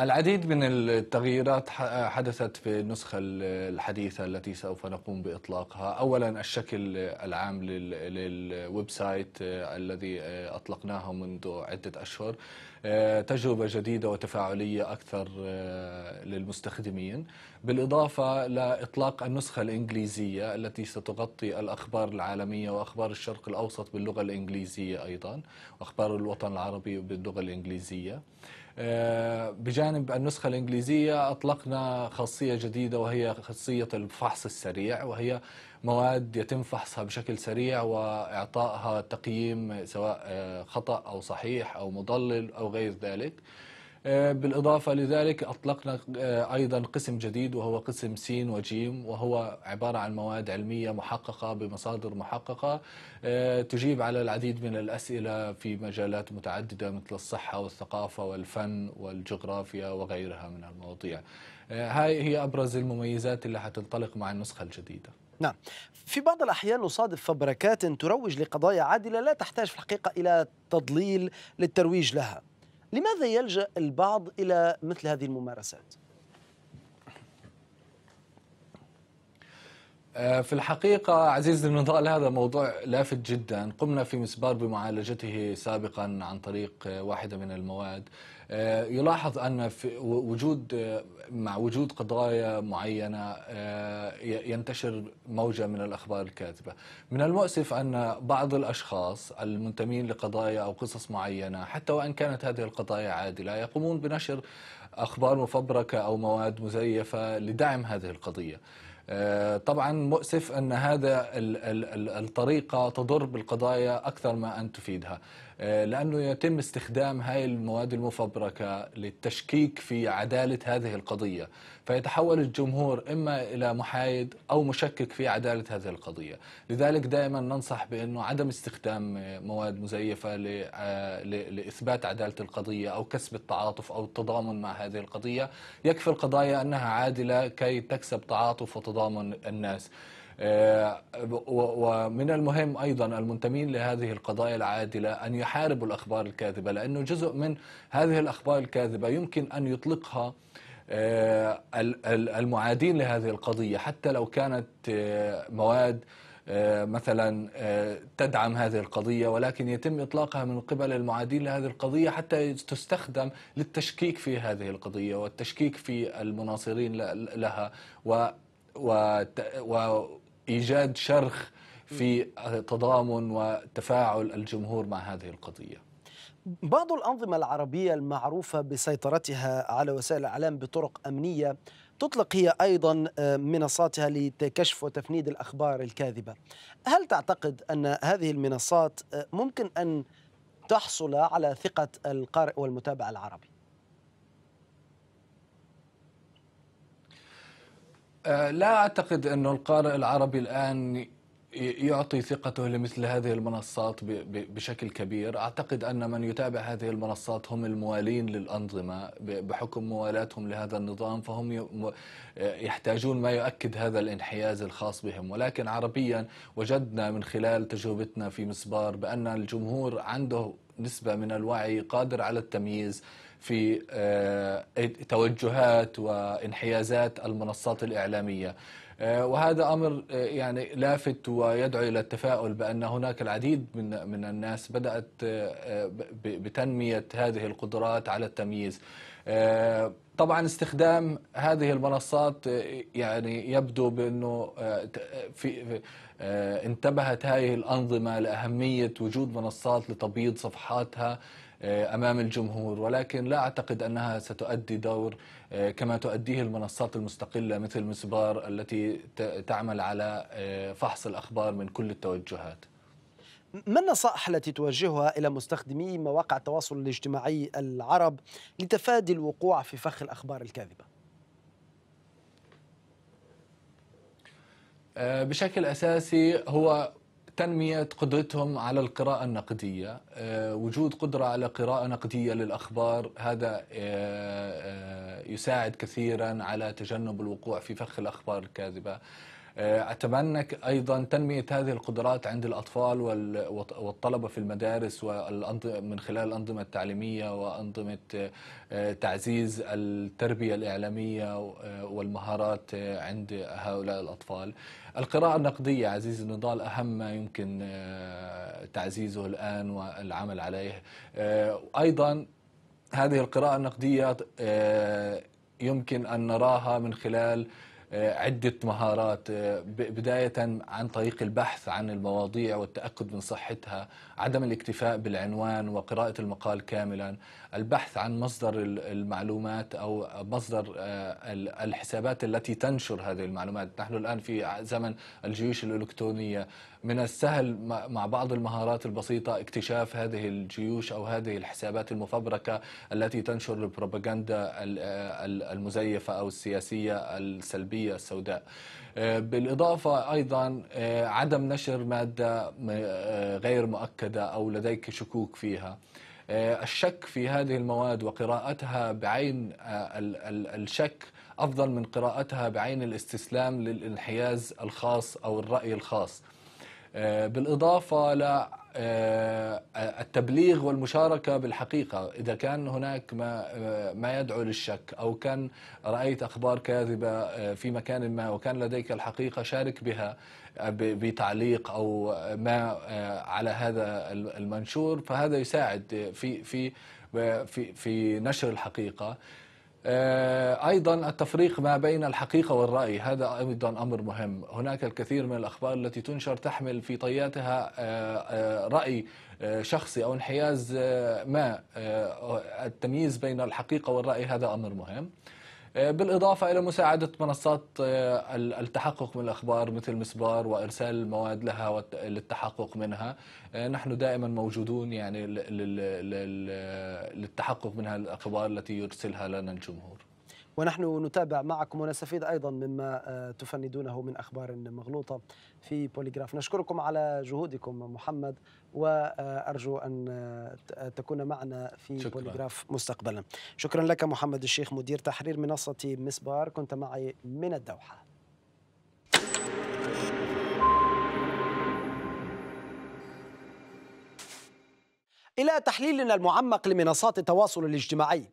العديد من التغييرات حدثت في النسخة الحديثة التي سوف نقوم بإطلاقها أولا الشكل العام للويب سايت آه، الذي آه، أطلقناه منذ عدة أشهر آه، تجربة جديدة وتفاعلية أكثر آه، للمستخدمين بالإضافة لإطلاق النسخة الإنجليزية التي ستغطي الأخبار العالمية وأخبار الشرق الأوسط باللغة الإنجليزية أيضا وأخبار الوطن العربي باللغة الإنجليزية آه، بجانب النسخة الإنجليزية أطلقنا خاصية جديدة وهي خاصية الفحص السريع وهي مواد يتم فحصها بشكل سريع وإعطائها تقييم سواء آه، خطأ أو صحيح أو مضلل أو غير ذلك آه، بالإضافة لذلك أطلقنا آه، أيضا قسم جديد وهو قسم سين وجيم وهو عبارة عن مواد علمية محققة بمصادر محققة تجيب على العديد من الأسئلة في مجالات متعددة مثل الصحة والثقافة والفن والجغرافيا وغيرها من المواضيع هاي هي أبرز المميزات اللي حتنطلق مع النسخة الجديدة نعم في بعض الأحيان نصادف فبركات تروج لقضايا عادلة لا تحتاج في الحقيقة إلى تضليل للترويج لها لماذا يلجأ البعض إلى مثل هذه الممارسات؟ آه، في الحقيقة عزيزي النضال هذا موضوع لافت جدا قمنا في مسبار بمعالجته سابقا عن طريق آه، واحدة من المواد آه، يلاحظ أن في وجود آه، مع وجود قضايا معينة آه، ينتشر موجة من الأخبار الكاذبة من المؤسف أن بعض الأشخاص المنتمين لقضايا أو قصص معينة حتى وإن كانت هذه القضايا عادلة يقومون بنشر أخبار مفبركة أو مواد مزيفة لدعم هذه القضية طبعا مؤسف أن هذا الطريقة تضر بالقضايا أكثر ما أن تفيدها آه، لأنه يتم استخدام هاي المواد المفبركة للتشكيك في عدالة هذه القضية فيتحول الجمهور إما إلى محايد أو مشكك في عدالة هذه القضية لذلك دائما ننصح بأنه عدم استخدام مواد مزيفة آه، لإثبات عدالة القضية أو كسب التعاطف أو التضامن مع هذه القضية يكفي القضايا أنها عادلة كي تكسب تعاطف وتضامن الناس آه، ومن المهم أيضا المنتمين لهذه القضايا العادلة أن يحاربوا الأخبار الكاذبة لأنه جزء من هذه الأخبار الكاذبة يمكن أن يطلقها آه، المعادين لهذه القضية حتى لو كانت آه، مواد مثلا تدعم هذه القضية ولكن يتم إطلاقها من قبل المعادين لهذه القضية حتى تستخدم للتشكيك في هذه القضية والتشكيك في المناصرين لها و, و... و... ايجاد شرخ في تضامن وتفاعل الجمهور مع هذه القضيه بعض الأنظمة العربية المعروفة بسيطرتها على وسائل الإعلام بطرق أمنية تطلق هي أيضا آه، منصاتها لكشف وتفنيد الأخبار الكاذبة هل تعتقد أن هذه المنصات آه، ممكن أن تحصل على ثقة القارئ والمتابع العربي؟ آه، لا أعتقد أنه القارئ العربي الآن يعطي ثقته لمثل هذه المنصات بشكل كبير أعتقد أن من يتابع هذه المنصات هم الموالين للأنظمة بحكم موالاتهم لهذا النظام فهم يحتاجون ما يؤكد هذا الانحياز الخاص بهم ولكن عربيا وجدنا من خلال تجربتنا في مسبار بأن الجمهور عنده نسبة من الوعي قادر على التمييز في آه، توجهات وانحيازات المنصات الإعلامية آه، وهذا امر آه، يعني لافت ويدعو الى التفاؤل بان هناك العديد من من الناس بدات بتنميه هذه القدرات على التمييز. طبعا استخدام هذه المنصات يعني يبدو بانه في انتبهت هذه الانظمه لاهميه وجود منصات لتبييض صفحاتها آه، امام الجمهور ولكن لا اعتقد انها ستؤدي دور آه، كما تؤديه المنصات المستقله مثل مسبار التي تعمل على آه، فحص الاخبار من كل التوجهات. ما النصائح التي توجهها الى مستخدمي مواقع التواصل الاجتماعي العرب لتفادي الوقوع في فخ الاخبار الكاذبه؟ بشكل اساسي هو تنمية قدرتهم على القراءة النقدية آه، وجود قدرة على قراءة نقدية للأخبار هذا آه، آه، يساعد كثيرا على تجنب الوقوع في فخ الأخبار الكاذبة آه، أتمنى أيضا تنمية هذه القدرات عند الأطفال والطلبة في المدارس من خلال الأنظمة التعليمية وأنظمة آه، تعزيز التربية الإعلامية آه، والمهارات عند هؤلاء الأطفال القراءة النقدية عزيزي النضال أهم ما يمكن تعزيزه الآن والعمل عليه أيضا هذه القراءة النقدية يمكن أن نراها من خلال آه، عدة مهارات آه، بداية عن طريق البحث عن المواضيع والتأكد من صحتها عدم الاكتفاء بالعنوان وقراءة المقال كاملا البحث عن مصدر المعلومات أو مصدر آه، الحسابات التي تنشر هذه المعلومات نحن الآن في زمن الجيوش الإلكترونية من السهل مع بعض المهارات البسيطة اكتشاف هذه الجيوش أو هذه الحسابات المفبركة التي تنشر البروباغندا آه، المزيفة أو السياسية السلبية السوداء آه، بالإضافة أيضا عدم نشر مادة غير مؤكدة أو لديك شكوك فيها آه، الشك في هذه المواد وقراءتها بعين آه، الشك أفضل من قراءتها بعين الاستسلام للانحياز الخاص أو الرأي الخاص آه، بالإضافة التبليغ والمشاركة بالحقيقة إذا كان هناك ما, ما يدعو للشك أو كان رأيت أخبار كاذبة في مكان ما وكان لديك الحقيقة شارك بها بتعليق او ما آه، على هذا المنشور فهذا يساعد في في في في نشر الحقيقه آه، ايضا التفريق ما بين الحقيقه والراي هذا ايضا امر مهم هناك الكثير من الاخبار التي تنشر تحمل في طياتها آه، راي شخصي او انحياز ما التمييز بين الحقيقه والراي هذا امر مهم آه، بالإضافة إلى مساعدة منصات آه، التحقق من الأخبار مثل مسبار وإرسال مواد لها للتحقق منها آه، نحن دائما موجودون يعني للتحقق من الأخبار التي يرسلها لنا الجمهور ونحن نتابع معكم ونستفيد ايضا مما تفندونه من اخبار مغلوطه في بوليغراف نشكركم على جهودكم محمد وارجو ان تكون معنا في شكرا. بوليغراف مستقبلا شكرا لك محمد الشيخ مدير تحرير منصه مسبار كنت معي من الدوحه إلى تحليلنا المعمق لمنصات التواصل الاجتماعي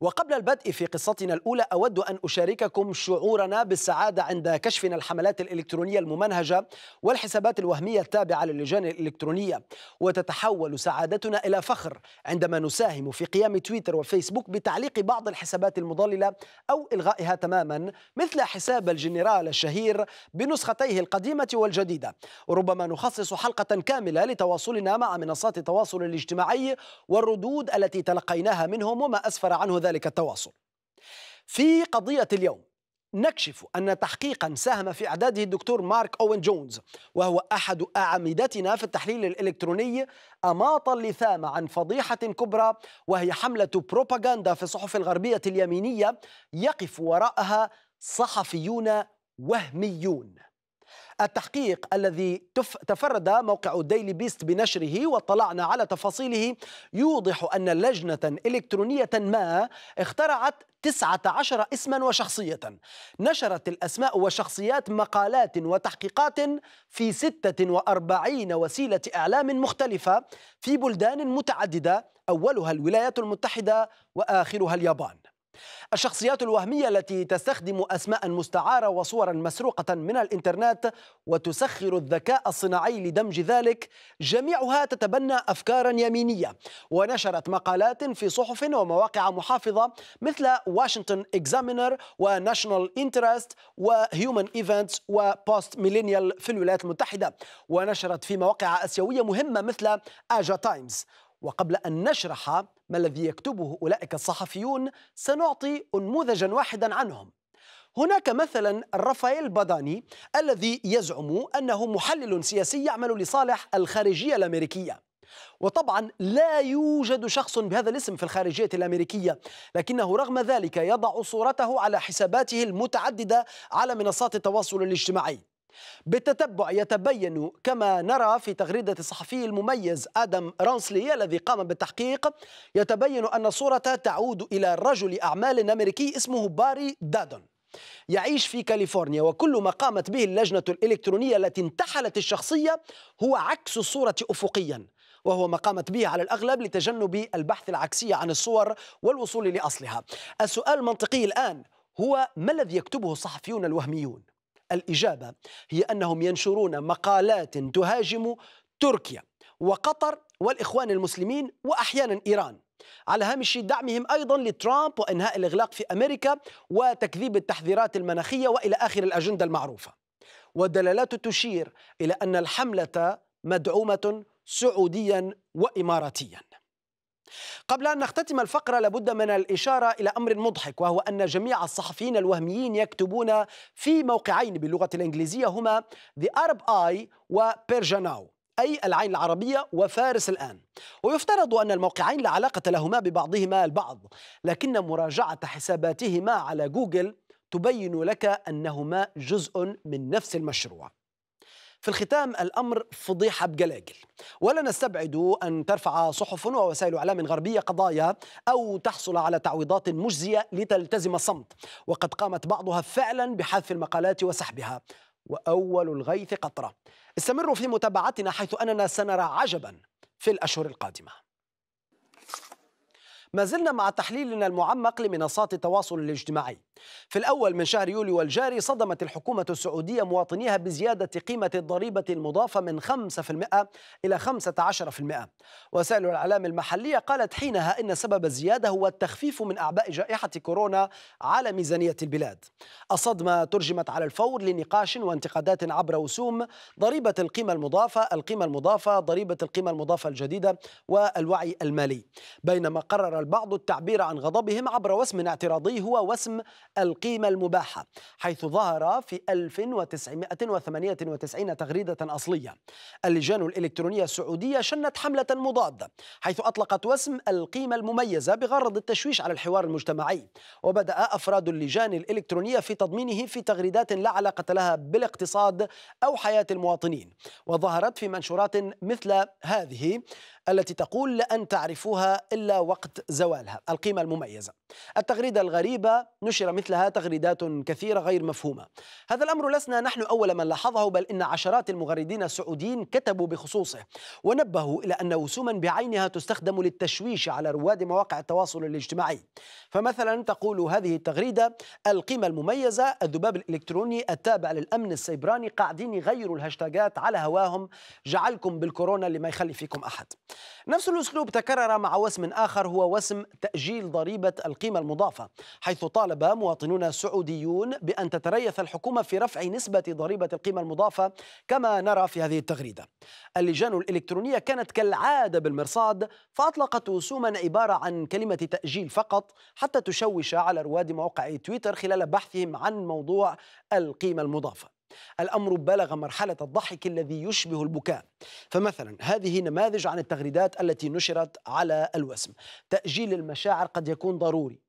وقبل البدء في قصتنا الأولى أود أن أشارككم شعورنا بالسعادة عند كشفنا الحملات الإلكترونية الممنهجة والحسابات الوهمية التابعة للجان الإلكترونية وتتحول سعادتنا إلى فخر عندما نساهم في قيام تويتر وفيسبوك بتعليق بعض الحسابات المضللة أو إلغائها تماما مثل حساب الجنرال الشهير بنسختيه القديمة والجديدة ربما نخصص حلقة كاملة لتواصلنا مع منصات التواصل الاجتماعي والردود التي تلقيناها منهم وما أسفر عنه ذلك ذلك التواصل في قضية اليوم نكشف أن تحقيقا ساهم في إعداده الدكتور مارك أوين جونز وهو أحد أعمدتنا في التحليل الإلكتروني أماط اللثام عن فضيحة كبرى وهي حملة بروباغندا في الصحف الغربية اليمينية يقف وراءها صحفيون وهميون التحقيق الذي تفرد موقع ديلي بيست بنشره واطلعنا على تفاصيله يوضح أن لجنة إلكترونية ما اخترعت 19 اسما وشخصية نشرت الأسماء والشخصيات مقالات وتحقيقات في 46 وسيلة إعلام مختلفة في بلدان متعددة أولها الولايات المتحدة وآخرها اليابان الشخصيات الوهمية التي تستخدم أسماء مستعارة وصورا مسروقة من الإنترنت وتسخر الذكاء الصناعي لدمج ذلك جميعها تتبنى أفكارا يمينية ونشرت مقالات في صحف ومواقع محافظة مثل واشنطن إكزامينر وناشونال انترست وهيومن ايفنتس وبوست ميلينيال في الولايات المتحدة ونشرت في مواقع آسيوية مهمة مثل آجا تايمز وقبل أن نشرح ما الذي يكتبه أولئك الصحفيون سنعطي أنموذجا واحدا عنهم هناك مثلا رافائيل باداني الذي يزعم أنه محلل سياسي يعمل لصالح الخارجية الأمريكية وطبعا لا يوجد شخص بهذا الاسم في الخارجية الأمريكية لكنه رغم ذلك يضع صورته على حساباته المتعددة على منصات التواصل الاجتماعي بالتتبع يتبين كما نرى في تغريدة الصحفي المميز آدم رانسلي الذي قام بالتحقيق يتبين أن الصورة تعود إلى رجل أعمال أمريكي اسمه باري دادون يعيش في كاليفورنيا وكل ما قامت به اللجنة الإلكترونية التي انتحلت الشخصية هو عكس الصورة أفقياً وهو ما قامت به على الأغلب لتجنب البحث العكسي عن الصور والوصول لأصلها السؤال المنطقي الآن هو ما الذي يكتبه الصحفيون الوهميون الإجابة هي أنهم ينشرون مقالات تهاجم تركيا وقطر والإخوان المسلمين وأحيانا إيران على هامش دعمهم أيضا لترامب وإنهاء الإغلاق في أمريكا وتكذيب التحذيرات المناخية وإلى آخر الأجندة المعروفة والدلالات تشير إلى أن الحملة مدعومة سعوديا وإماراتيا قبل أن نختتم الفقرة لابد من الإشارة إلى أمر مضحك وهو أن جميع الصحفيين الوهميين يكتبون في موقعين باللغة الإنجليزية هما The Arab Eye وبيرجاناو أي العين العربية وفارس الآن ويفترض أن الموقعين لا علاقة لهما ببعضهما البعض لكن مراجعة حساباتهما على جوجل تبين لك أنهما جزء من نفس المشروع في الختام الأمر فضيحة بجلاجل ولا نستبعد أن ترفع صحف ووسائل إعلام غربية قضايا أو تحصل على تعويضات مجزية لتلتزم الصمت وقد قامت بعضها فعلا بحذف المقالات وسحبها وأول الغيث قطرة استمروا في متابعتنا حيث أننا سنرى عجبا في الأشهر القادمة ما زلنا مع تحليلنا المعمق لمنصات التواصل الاجتماعي في الأول من شهر يوليو الجاري صدمت الحكومة السعودية مواطنيها بزيادة قيمة الضريبة المضافة من 5% إلى 15% وسائل الإعلام المحلية قالت حينها إن سبب الزيادة هو التخفيف من أعباء جائحة كورونا على ميزانية البلاد الصدمة ترجمت على الفور لنقاش وانتقادات عبر وسوم ضريبة القيمة المضافة القيمة المضافة ضريبة القيمة المضافة الجديدة والوعي المالي بينما قرر البعض التعبير عن غضبهم عبر وسم اعتراضي هو وسم القيمة المباحة حيث ظهر في 1998 تغريدة أصلية اللجان الإلكترونية السعودية شنت حملة مضادة حيث أطلقت وسم القيمة المميزة بغرض التشويش على الحوار المجتمعي وبدأ أفراد اللجان الإلكترونية في تضمينه في تغريدات لا علاقة لها بالاقتصاد أو حياة المواطنين وظهرت في منشورات مثل هذه التي تقول لن تعرفوها إلا وقت زوالها القيمة المميزة التغريدة الغريبة نشر مثلها تغريدات كثيرة غير مفهومة هذا الأمر لسنا نحن أول من لاحظه بل إن عشرات المغردين السعوديين كتبوا بخصوصه ونبهوا إلى أن وسوما بعينها تستخدم للتشويش على رواد مواقع التواصل الاجتماعي فمثلا تقول هذه التغريدة القيمة المميزة الذباب الإلكتروني التابع للأمن السيبراني قاعدين يغيروا الهاشتاجات على هواهم جعلكم بالكورونا لما يخلي فيكم أحد نفس الأسلوب تكرر مع وسم آخر هو وسم تأجيل ضريبة القيمة المضافة حيث طالب مواطنون سعوديون بأن تتريث الحكومة في رفع نسبة ضريبة القيمة المضافة كما نرى في هذه التغريدة اللجان الإلكترونية كانت كالعادة بالمرصاد فأطلقت وسوما عبارة عن كلمة تأجيل فقط حتى تشوش على رواد مواقع تويتر خلال بحثهم عن موضوع القيمة المضافة الأمر بلغ مرحلة الضحك الذي يشبه البكاء فمثلا هذه نماذج عن التغريدات التي نشرت على الوسم تأجيل المشاعر قد يكون ضروري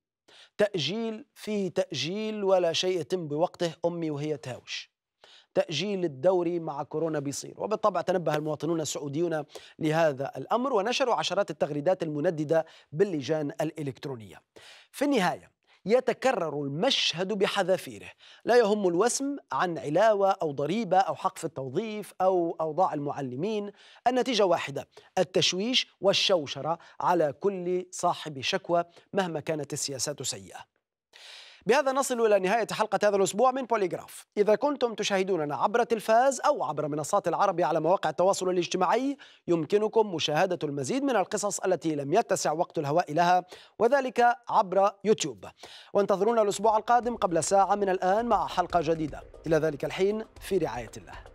تأجيل في تأجيل ولا شيء يتم بوقته أمي وهي تهاوش تأجيل الدوري مع كورونا بيصير وبالطبع تنبه المواطنون السعوديون لهذا الأمر ونشروا عشرات التغريدات المنددة باللجان الإلكترونية في النهاية يتكرر المشهد بحذافيره لا يهم الوسم عن علاوة أو ضريبة أو حق في التوظيف أو أوضاع المعلمين النتيجة واحدة التشويش والشوشرة على كل صاحب شكوى مهما كانت السياسات سيئة بهذا نصل إلى نهاية حلقة هذا الأسبوع من بوليغراف إذا كنتم تشاهدوننا عبر تلفاز أو عبر منصات العربي على مواقع التواصل الاجتماعي يمكنكم مشاهدة المزيد من القصص التي لم يتسع وقت الهواء لها وذلك عبر يوتيوب وانتظرونا الأسبوع القادم قبل ساعة من الآن مع حلقة جديدة إلى ذلك الحين في رعاية الله